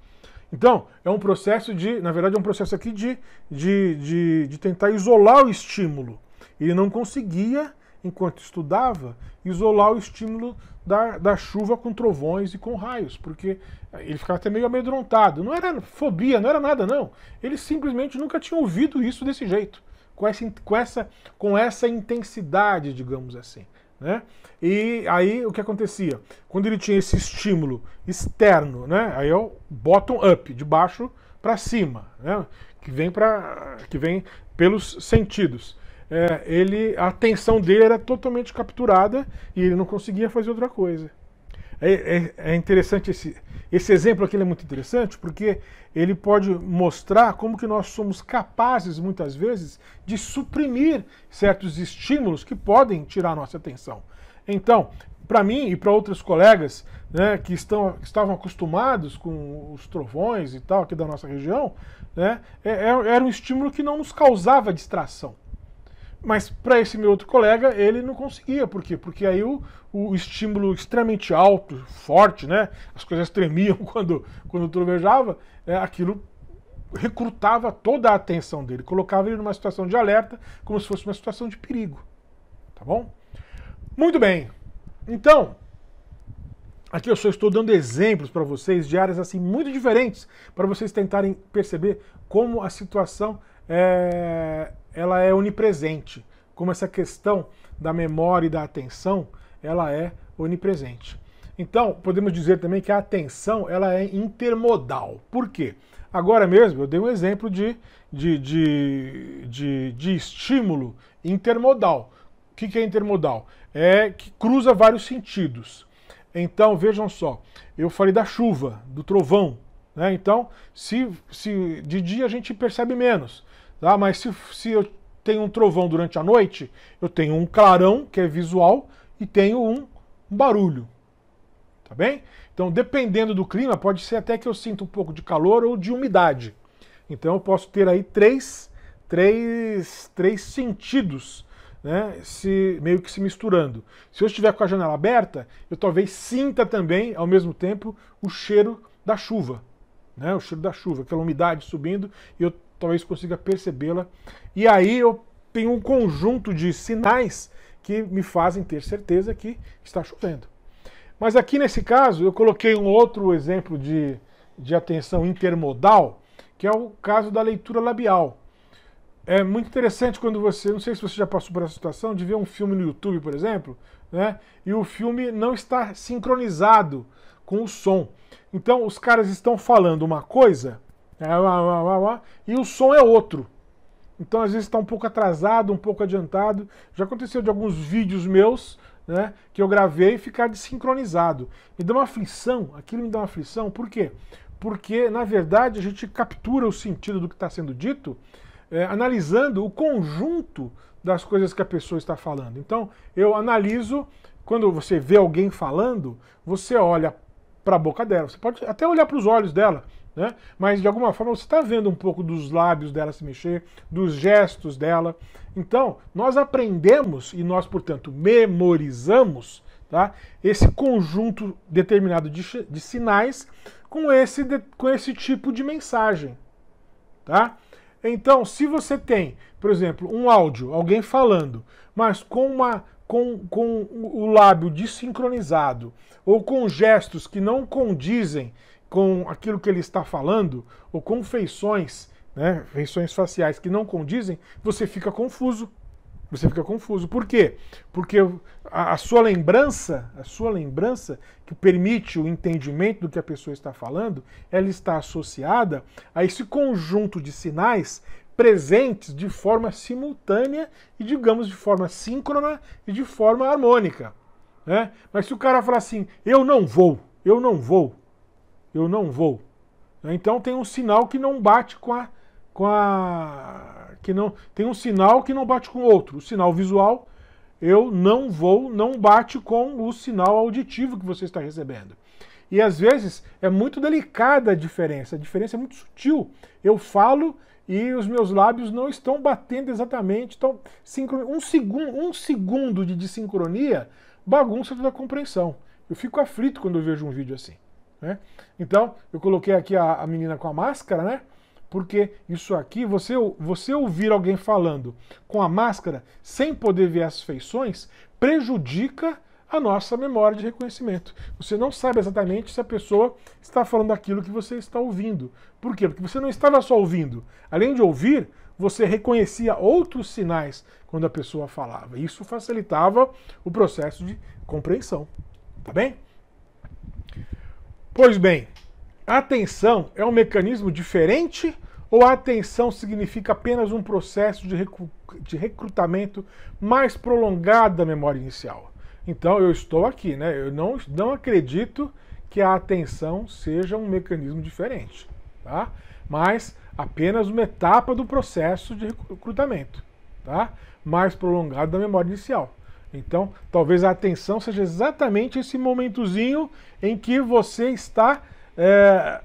Então, é um processo de, na verdade, é um processo aqui de, de, de, de tentar isolar o estímulo. Ele não conseguia, enquanto estudava, isolar o estímulo da, da chuva com trovões e com raios, porque ele ficava até meio amedrontado. Não era fobia, não era nada, não. Ele simplesmente nunca tinha ouvido isso desse jeito, com essa, com essa, com essa intensidade, digamos assim. Né? E aí o que acontecia? Quando ele tinha esse estímulo externo, né? aí é o bottom up, de baixo para cima, né? que, vem para que vem pelos sentidos. É, ele, a atenção dele era totalmente capturada e ele não conseguia fazer outra coisa. É, é, é interessante esse, esse exemplo aqui, é muito interessante porque ele pode mostrar como que nós somos capazes, muitas vezes, de suprimir certos estímulos que podem tirar nossa atenção. Então, para mim e para outros colegas né, que estão, estavam acostumados com os trovões e tal aqui da nossa região, né, é, é, era um estímulo que não nos causava distração. Mas para esse meu outro colega, ele não conseguia. Por quê? Porque aí o, o estímulo extremamente alto, forte, né? As coisas tremiam quando, quando trovejava, é, aquilo recrutava toda a atenção dele, colocava ele numa situação de alerta, como se fosse uma situação de perigo. Tá bom? Muito bem. Então, aqui eu só estou dando exemplos para vocês de áreas assim muito diferentes, para vocês tentarem perceber como a situação é ela é onipresente, como essa questão da memória e da atenção, ela é onipresente. Então, podemos dizer também que a atenção ela é intermodal. Por quê? Agora mesmo, eu dei um exemplo de, de, de, de, de estímulo intermodal. O que, que é intermodal? É que cruza vários sentidos. Então, vejam só, eu falei da chuva, do trovão. Né? Então, se, se de dia a gente percebe menos, Tá? Mas se, se eu tenho um trovão durante a noite, eu tenho um clarão, que é visual, e tenho um barulho. Tá bem? Então, dependendo do clima, pode ser até que eu sinta um pouco de calor ou de umidade. Então, eu posso ter aí três, três, três sentidos né, se, meio que se misturando. Se eu estiver com a janela aberta, eu talvez sinta também, ao mesmo tempo, o cheiro da chuva. Né, o cheiro da chuva, aquela umidade subindo, e eu talvez consiga percebê-la. E aí eu tenho um conjunto de sinais que me fazem ter certeza que está chovendo. Mas aqui nesse caso, eu coloquei um outro exemplo de, de atenção intermodal, que é o caso da leitura labial. É muito interessante quando você, não sei se você já passou por essa situação, de ver um filme no YouTube, por exemplo, né, e o filme não está sincronizado com o som. Então os caras estão falando uma coisa é, e o som é outro. Então às vezes está um pouco atrasado, um pouco adiantado. Já aconteceu de alguns vídeos meus, né, que eu gravei ficar desincronizado. Me dá uma aflição, aquilo me dá uma aflição, por quê? Porque, na verdade, a gente captura o sentido do que está sendo dito é, analisando o conjunto das coisas que a pessoa está falando. Então, eu analiso, quando você vê alguém falando, você olha para a boca dela, você pode até olhar para os olhos dela, né? Mas de alguma forma você está vendo um pouco dos lábios dela se mexer, dos gestos dela. Então, nós aprendemos e nós, portanto, memorizamos tá? esse conjunto determinado de, de sinais com esse, de, com esse tipo de mensagem. Tá? Então, se você tem, por exemplo, um áudio, alguém falando, mas com, uma, com, com o lábio desincronizado ou com gestos que não condizem com aquilo que ele está falando, ou com feições, né, feições faciais que não condizem, você fica confuso. Você fica confuso. Por quê? Porque a, a sua lembrança, a sua lembrança que permite o entendimento do que a pessoa está falando, ela está associada a esse conjunto de sinais presentes de forma simultânea e, digamos, de forma síncrona e de forma harmônica. Né? Mas se o cara falar assim, eu não vou, eu não vou, eu não vou. Então tem um sinal que não bate com a, com a que não tem um sinal que não bate com outro. O sinal visual eu não vou, não bate com o sinal auditivo que você está recebendo. E às vezes é muito delicada a diferença, a diferença é muito sutil. Eu falo e os meus lábios não estão batendo exatamente, Então um segundo, um segundo de desincronia bagunça toda a compreensão. Eu fico aflito quando eu vejo um vídeo assim. Né? Então, eu coloquei aqui a, a menina com a máscara, né? Porque isso aqui, você, você ouvir alguém falando com a máscara sem poder ver as feições, prejudica a nossa memória de reconhecimento. Você não sabe exatamente se a pessoa está falando aquilo que você está ouvindo. Por quê? Porque você não estava só ouvindo. Além de ouvir, você reconhecia outros sinais quando a pessoa falava. Isso facilitava o processo de compreensão. Tá bem? Pois bem, a atenção é um mecanismo diferente ou a atenção significa apenas um processo de, de recrutamento mais prolongado da memória inicial? Então eu estou aqui, né? Eu não, não acredito que a atenção seja um mecanismo diferente, tá? Mas apenas uma etapa do processo de recrutamento, tá? Mais prolongado da memória inicial. Então, talvez a atenção seja exatamente esse momentozinho em que você está é,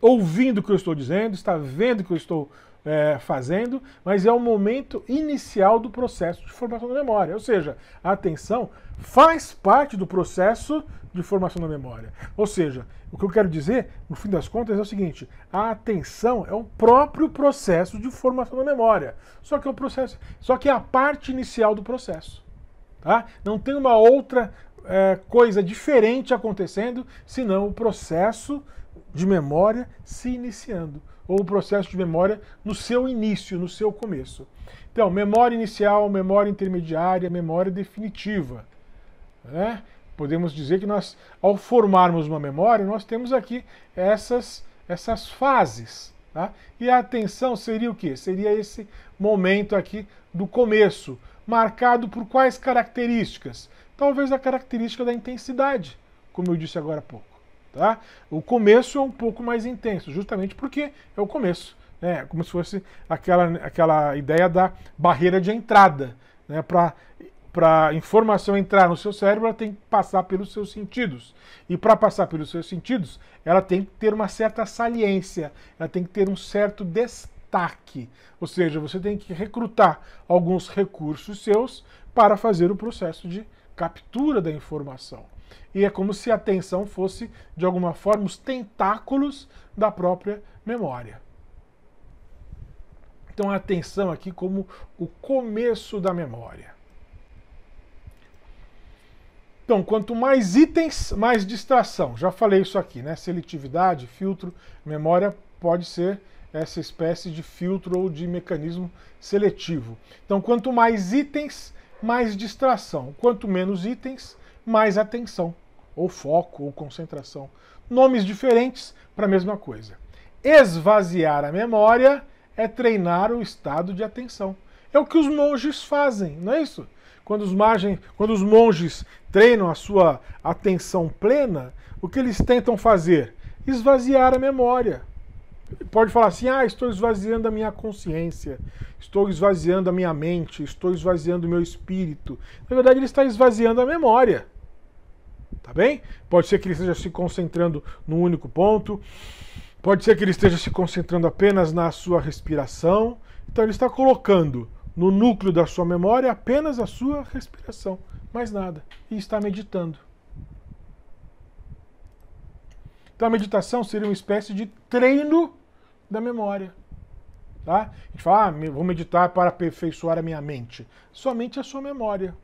ouvindo o que eu estou dizendo, está vendo o que eu estou é, fazendo, mas é o momento inicial do processo de formação da memória. Ou seja, a atenção faz parte do processo de formação da memória. Ou seja, o que eu quero dizer, no fim das contas, é o seguinte: a atenção é o próprio processo de formação da memória. Só que é o processo, só que é a parte inicial do processo. Tá? Não tem uma outra é, coisa diferente acontecendo, senão o processo de memória se iniciando, ou o processo de memória no seu início, no seu começo. Então, memória inicial, memória intermediária, memória definitiva. Né? Podemos dizer que nós, ao formarmos uma memória, nós temos aqui essas, essas fases. Tá? E a atenção seria o quê? Seria esse momento aqui do começo, marcado por quais características? Talvez a característica da intensidade, como eu disse agora há pouco. Tá? O começo é um pouco mais intenso, justamente porque é o começo. Né? É como se fosse aquela, aquela ideia da barreira de entrada. Né? Para a informação entrar no seu cérebro, ela tem que passar pelos seus sentidos. E para passar pelos seus sentidos, ela tem que ter uma certa saliência, ela tem que ter um certo destaque ataque. Ou seja, você tem que recrutar alguns recursos seus para fazer o processo de captura da informação. E é como se a atenção fosse, de alguma forma, os tentáculos da própria memória. Então, a atenção aqui como o começo da memória. Então, quanto mais itens, mais distração. Já falei isso aqui, né? Seletividade, filtro, memória pode ser essa espécie de filtro ou de mecanismo seletivo. Então, quanto mais itens, mais distração. Quanto menos itens, mais atenção, ou foco, ou concentração. Nomes diferentes para a mesma coisa. Esvaziar a memória é treinar o estado de atenção. É o que os monges fazem, não é isso? Quando os, margem, quando os monges treinam a sua atenção plena, o que eles tentam fazer? Esvaziar a memória pode falar assim: ah, estou esvaziando a minha consciência, estou esvaziando a minha mente, estou esvaziando o meu espírito. Na verdade, ele está esvaziando a memória. Tá bem? Pode ser que ele esteja se concentrando num único ponto, pode ser que ele esteja se concentrando apenas na sua respiração. Então, ele está colocando no núcleo da sua memória apenas a sua respiração, mais nada, e está meditando. Então a meditação seria uma espécie de treino da memória. Tá? A gente fala, ah, vou meditar para aperfeiçoar a minha mente. Somente a sua memória.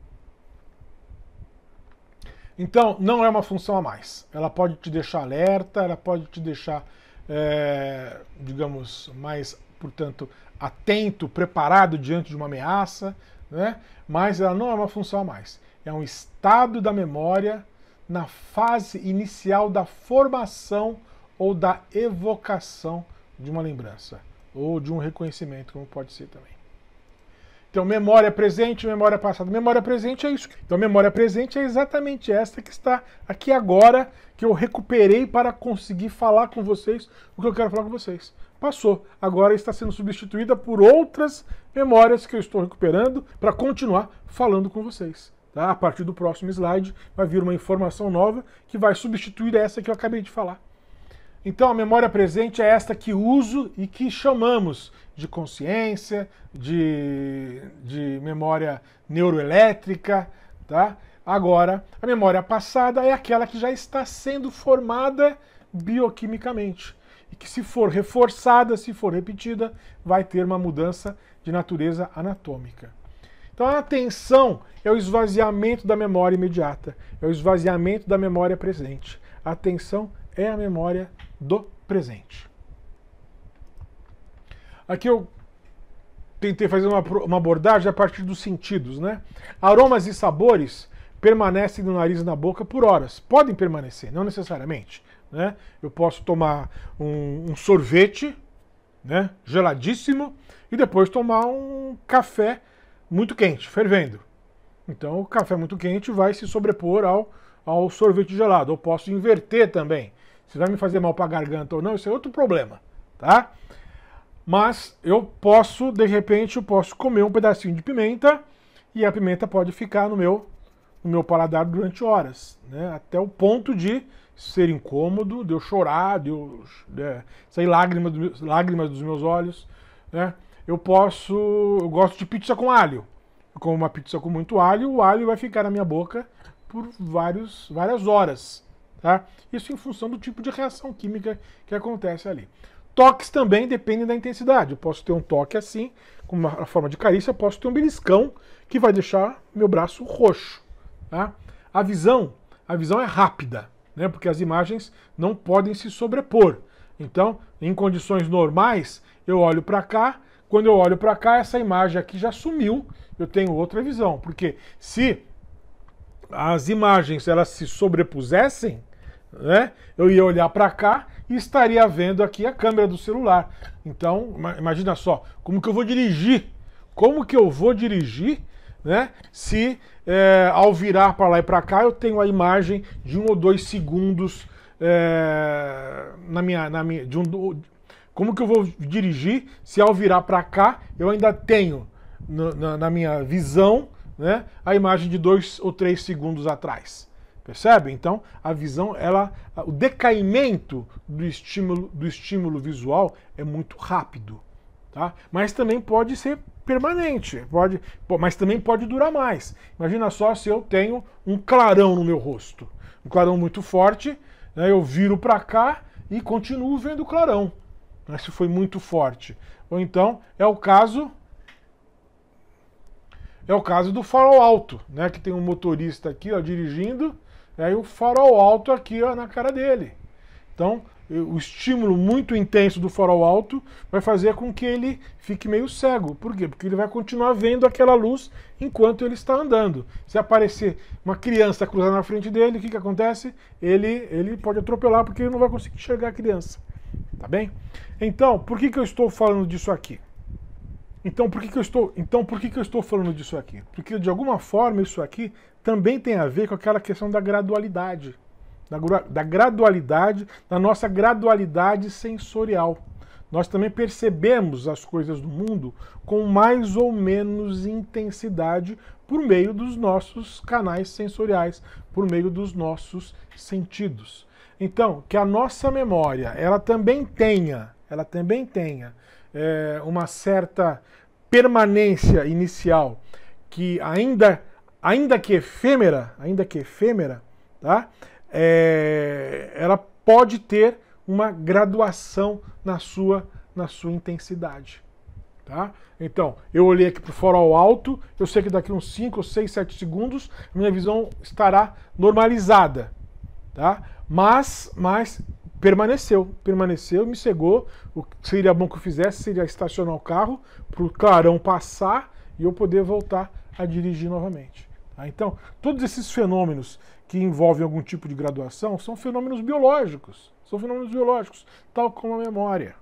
Então, não é uma função a mais. Ela pode te deixar alerta, ela pode te deixar, é, digamos, mais, portanto, atento, preparado diante de uma ameaça, né? mas ela não é uma função a mais. É um estado da memória na fase inicial da formação ou da evocação de uma lembrança, ou de um reconhecimento, como pode ser também. Então, memória presente, memória passada. Memória presente é isso. Então, memória presente é exatamente esta que está aqui agora, que eu recuperei para conseguir falar com vocês o que eu quero falar com vocês. Passou. Agora está sendo substituída por outras memórias que eu estou recuperando para continuar falando com vocês. Tá? A partir do próximo slide vai vir uma informação nova que vai substituir essa que eu acabei de falar. Então a memória presente é esta que uso e que chamamos de consciência, de, de memória neuroelétrica. Tá? Agora, a memória passada é aquela que já está sendo formada bioquimicamente e que se for reforçada, se for repetida, vai ter uma mudança de natureza anatômica. Então a atenção é o esvaziamento da memória imediata, é o esvaziamento da memória presente. A atenção é a memória do presente. Aqui eu tentei fazer uma, uma abordagem a partir dos sentidos, né? Aromas e sabores permanecem no nariz e na boca por horas. Podem permanecer, não necessariamente. Né? Eu posso tomar um, um sorvete, né? Geladíssimo, e depois tomar um café muito quente, fervendo. Então o café muito quente vai se sobrepor ao, ao sorvete gelado. Eu posso inverter também. Se vai me fazer mal para a garganta ou não, isso é outro problema, tá? Mas eu posso, de repente, eu posso comer um pedacinho de pimenta e a pimenta pode ficar no meu, no meu paladar durante horas, né? Até o ponto de ser incômodo, de eu chorar, de eu é, sair lágrimas, lágrimas dos meus olhos, né? eu posso. Eu gosto de pizza com alho. Eu como uma pizza com muito alho, o alho vai ficar na minha boca por vários, várias horas. Tá? Isso em função do tipo de reação química que acontece ali. Toques também dependem da intensidade. Eu posso ter um toque assim, com uma forma de carícia, eu posso ter um beliscão que vai deixar meu braço roxo. Tá? A visão, a visão é rápida, né? porque as imagens não podem se sobrepor. Então, em condições normais, eu olho para cá, quando eu olho para cá, essa imagem aqui já sumiu, eu tenho outra visão. Porque se as imagens elas se sobrepusessem, né, eu ia olhar para cá e estaria vendo aqui a câmera do celular. Então, imagina só, como que eu vou dirigir? Como que eu vou dirigir né? Se é, ao virar para lá e para cá eu tenho a imagem de um ou dois segundos é, na minha, na minha de um, como que eu vou dirigir se ao virar para cá eu ainda tenho no, na, na, minha visão né, a imagem de dois ou três segundos atrás? Percebe? Então a visão, ela, o decaimento do estímulo, do estímulo visual é muito rápido, tá? Mas também pode ser permanente, pode, mas também pode durar mais. Imagina só se eu tenho um clarão no meu rosto, um clarão muito forte, né, eu viro para cá e continuo vendo o clarão. Mas foi muito forte. Ou então é o caso é o caso do farol alto, né? Que tem um motorista aqui, ó, dirigindo, aí né? o farol alto aqui, ó, na cara dele. Então, o estímulo muito intenso do farol alto vai fazer com que ele fique meio cego. Por quê? Porque ele vai continuar vendo aquela luz enquanto ele está andando. Se aparecer uma criança cruzando na frente dele, o que, que acontece? Ele, ele pode atropelar porque ele não vai conseguir enxergar a criança. Tá bem? Então, por que, que eu estou falando disso aqui? Então, por que, que eu estou, então, por que, que eu estou falando disso aqui? Porque de alguma forma isso aqui também tem a ver com aquela questão da gradualidade, da, da gradualidade, da nossa gradualidade sensorial. Nós também percebemos as coisas do mundo com mais ou menos intensidade por meio dos nossos canais sensoriais, por meio dos nossos sentidos. Então, que a nossa memória, ela também tenha, ela também tenha é, uma certa permanência inicial que ainda, ainda que efêmera, ainda que efêmera, tá? É, ela pode ter uma graduação na sua, na sua intensidade. Tá? Então, eu olhei aqui para o farol alto, eu sei que daqui uns 5, 6, 7 segundos minha visão estará normalizada. Tá? Mas, mas permaneceu, permaneceu, me cegou. O que seria bom que eu fizesse seria estacionar o carro para o clarão passar e eu poder voltar a dirigir novamente. Tá? Então, todos esses fenômenos que envolvem algum tipo de graduação são fenômenos biológicos, são fenômenos biológicos, tal como a memória.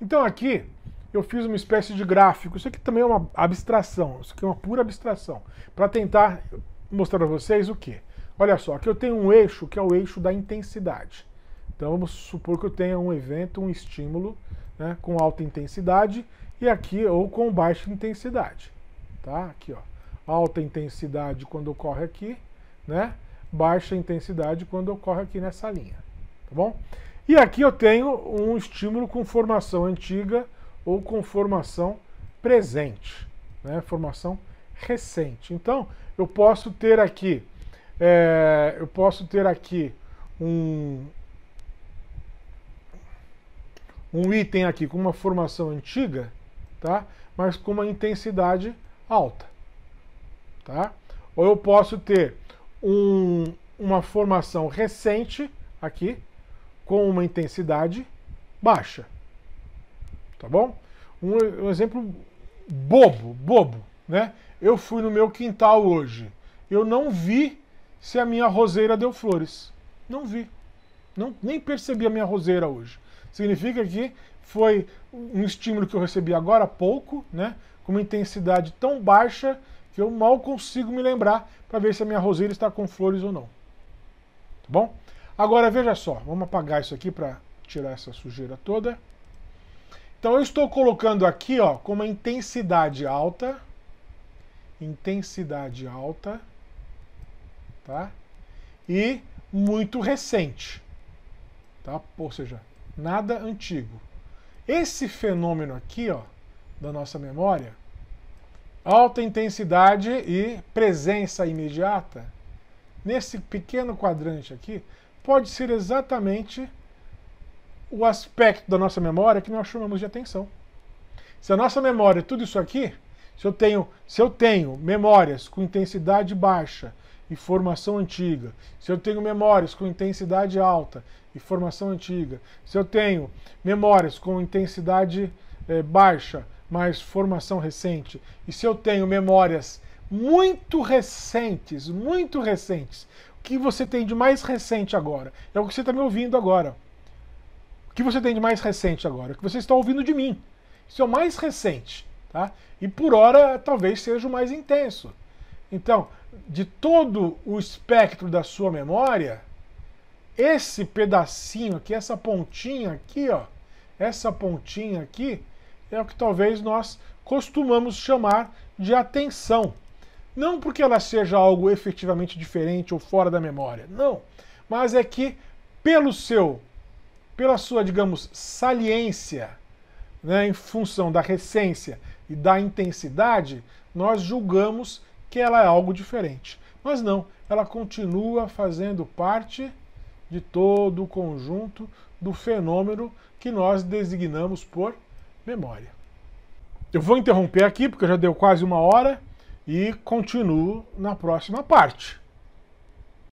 Então aqui eu fiz uma espécie de gráfico. Isso aqui também é uma abstração, isso aqui é uma pura abstração, para tentar mostrar a vocês o que Olha só, aqui eu tenho um eixo que é o eixo da intensidade. Então vamos supor que eu tenha um evento, um estímulo né, com alta intensidade e aqui ou com baixa intensidade. Tá? Aqui, ó. Alta intensidade quando ocorre aqui, né? Baixa intensidade quando ocorre aqui nessa linha. Tá bom? E aqui eu tenho um estímulo com formação antiga ou com formação presente, né? formação recente. Então, eu posso ter aqui é, eu posso ter aqui um, um item aqui com uma formação antiga, tá? mas com uma intensidade alta. Tá? Ou eu posso ter um, uma formação recente aqui com uma intensidade baixa. Tá bom? Um, um exemplo bobo, bobo. Né? Eu fui no meu quintal hoje. Eu não vi se a minha roseira deu flores. Não vi. Não, nem percebi a minha roseira hoje. Significa que foi um estímulo que eu recebi agora há pouco, né? Com uma intensidade tão baixa que eu mal consigo me lembrar para ver se a minha roseira está com flores ou não. Tá bom? Agora veja só, vamos apagar isso aqui para tirar essa sujeira toda. Então eu estou colocando aqui, ó, com uma intensidade alta, intensidade alta, tá? E muito recente, tá? Ou seja, nada antigo. Esse fenômeno aqui, ó, da nossa memória, alta intensidade e presença imediata, nesse pequeno quadrante aqui, pode ser exatamente o aspecto da nossa memória que nós chamamos de atenção. Se a nossa memória é tudo isso aqui, se eu tenho, se eu tenho memórias com intensidade baixa informação antiga, se eu tenho memórias com intensidade alta, informação antiga, se eu tenho memórias com intensidade eh, baixa, mas formação recente, e se eu tenho memórias muito recentes, muito recentes, o que você tem de mais recente agora? É o que você está me ouvindo agora. O que você tem de mais recente agora? O que você está ouvindo de mim. Isso é o mais recente. Tá? E por hora talvez seja o mais intenso. Então, de todo o espectro da sua memória, esse pedacinho aqui, essa pontinha aqui, ó, essa pontinha aqui é o que talvez nós costumamos chamar de atenção. Não porque ela seja algo efetivamente diferente ou fora da memória, não, mas é que pelo seu pela sua, digamos, saliência, né, em função da recência e da intensidade, nós julgamos que ela é algo diferente. Mas não, ela continua fazendo parte de todo o conjunto do fenômeno que nós designamos por memória. Eu vou interromper aqui porque já deu quase uma hora e continuo na próxima parte.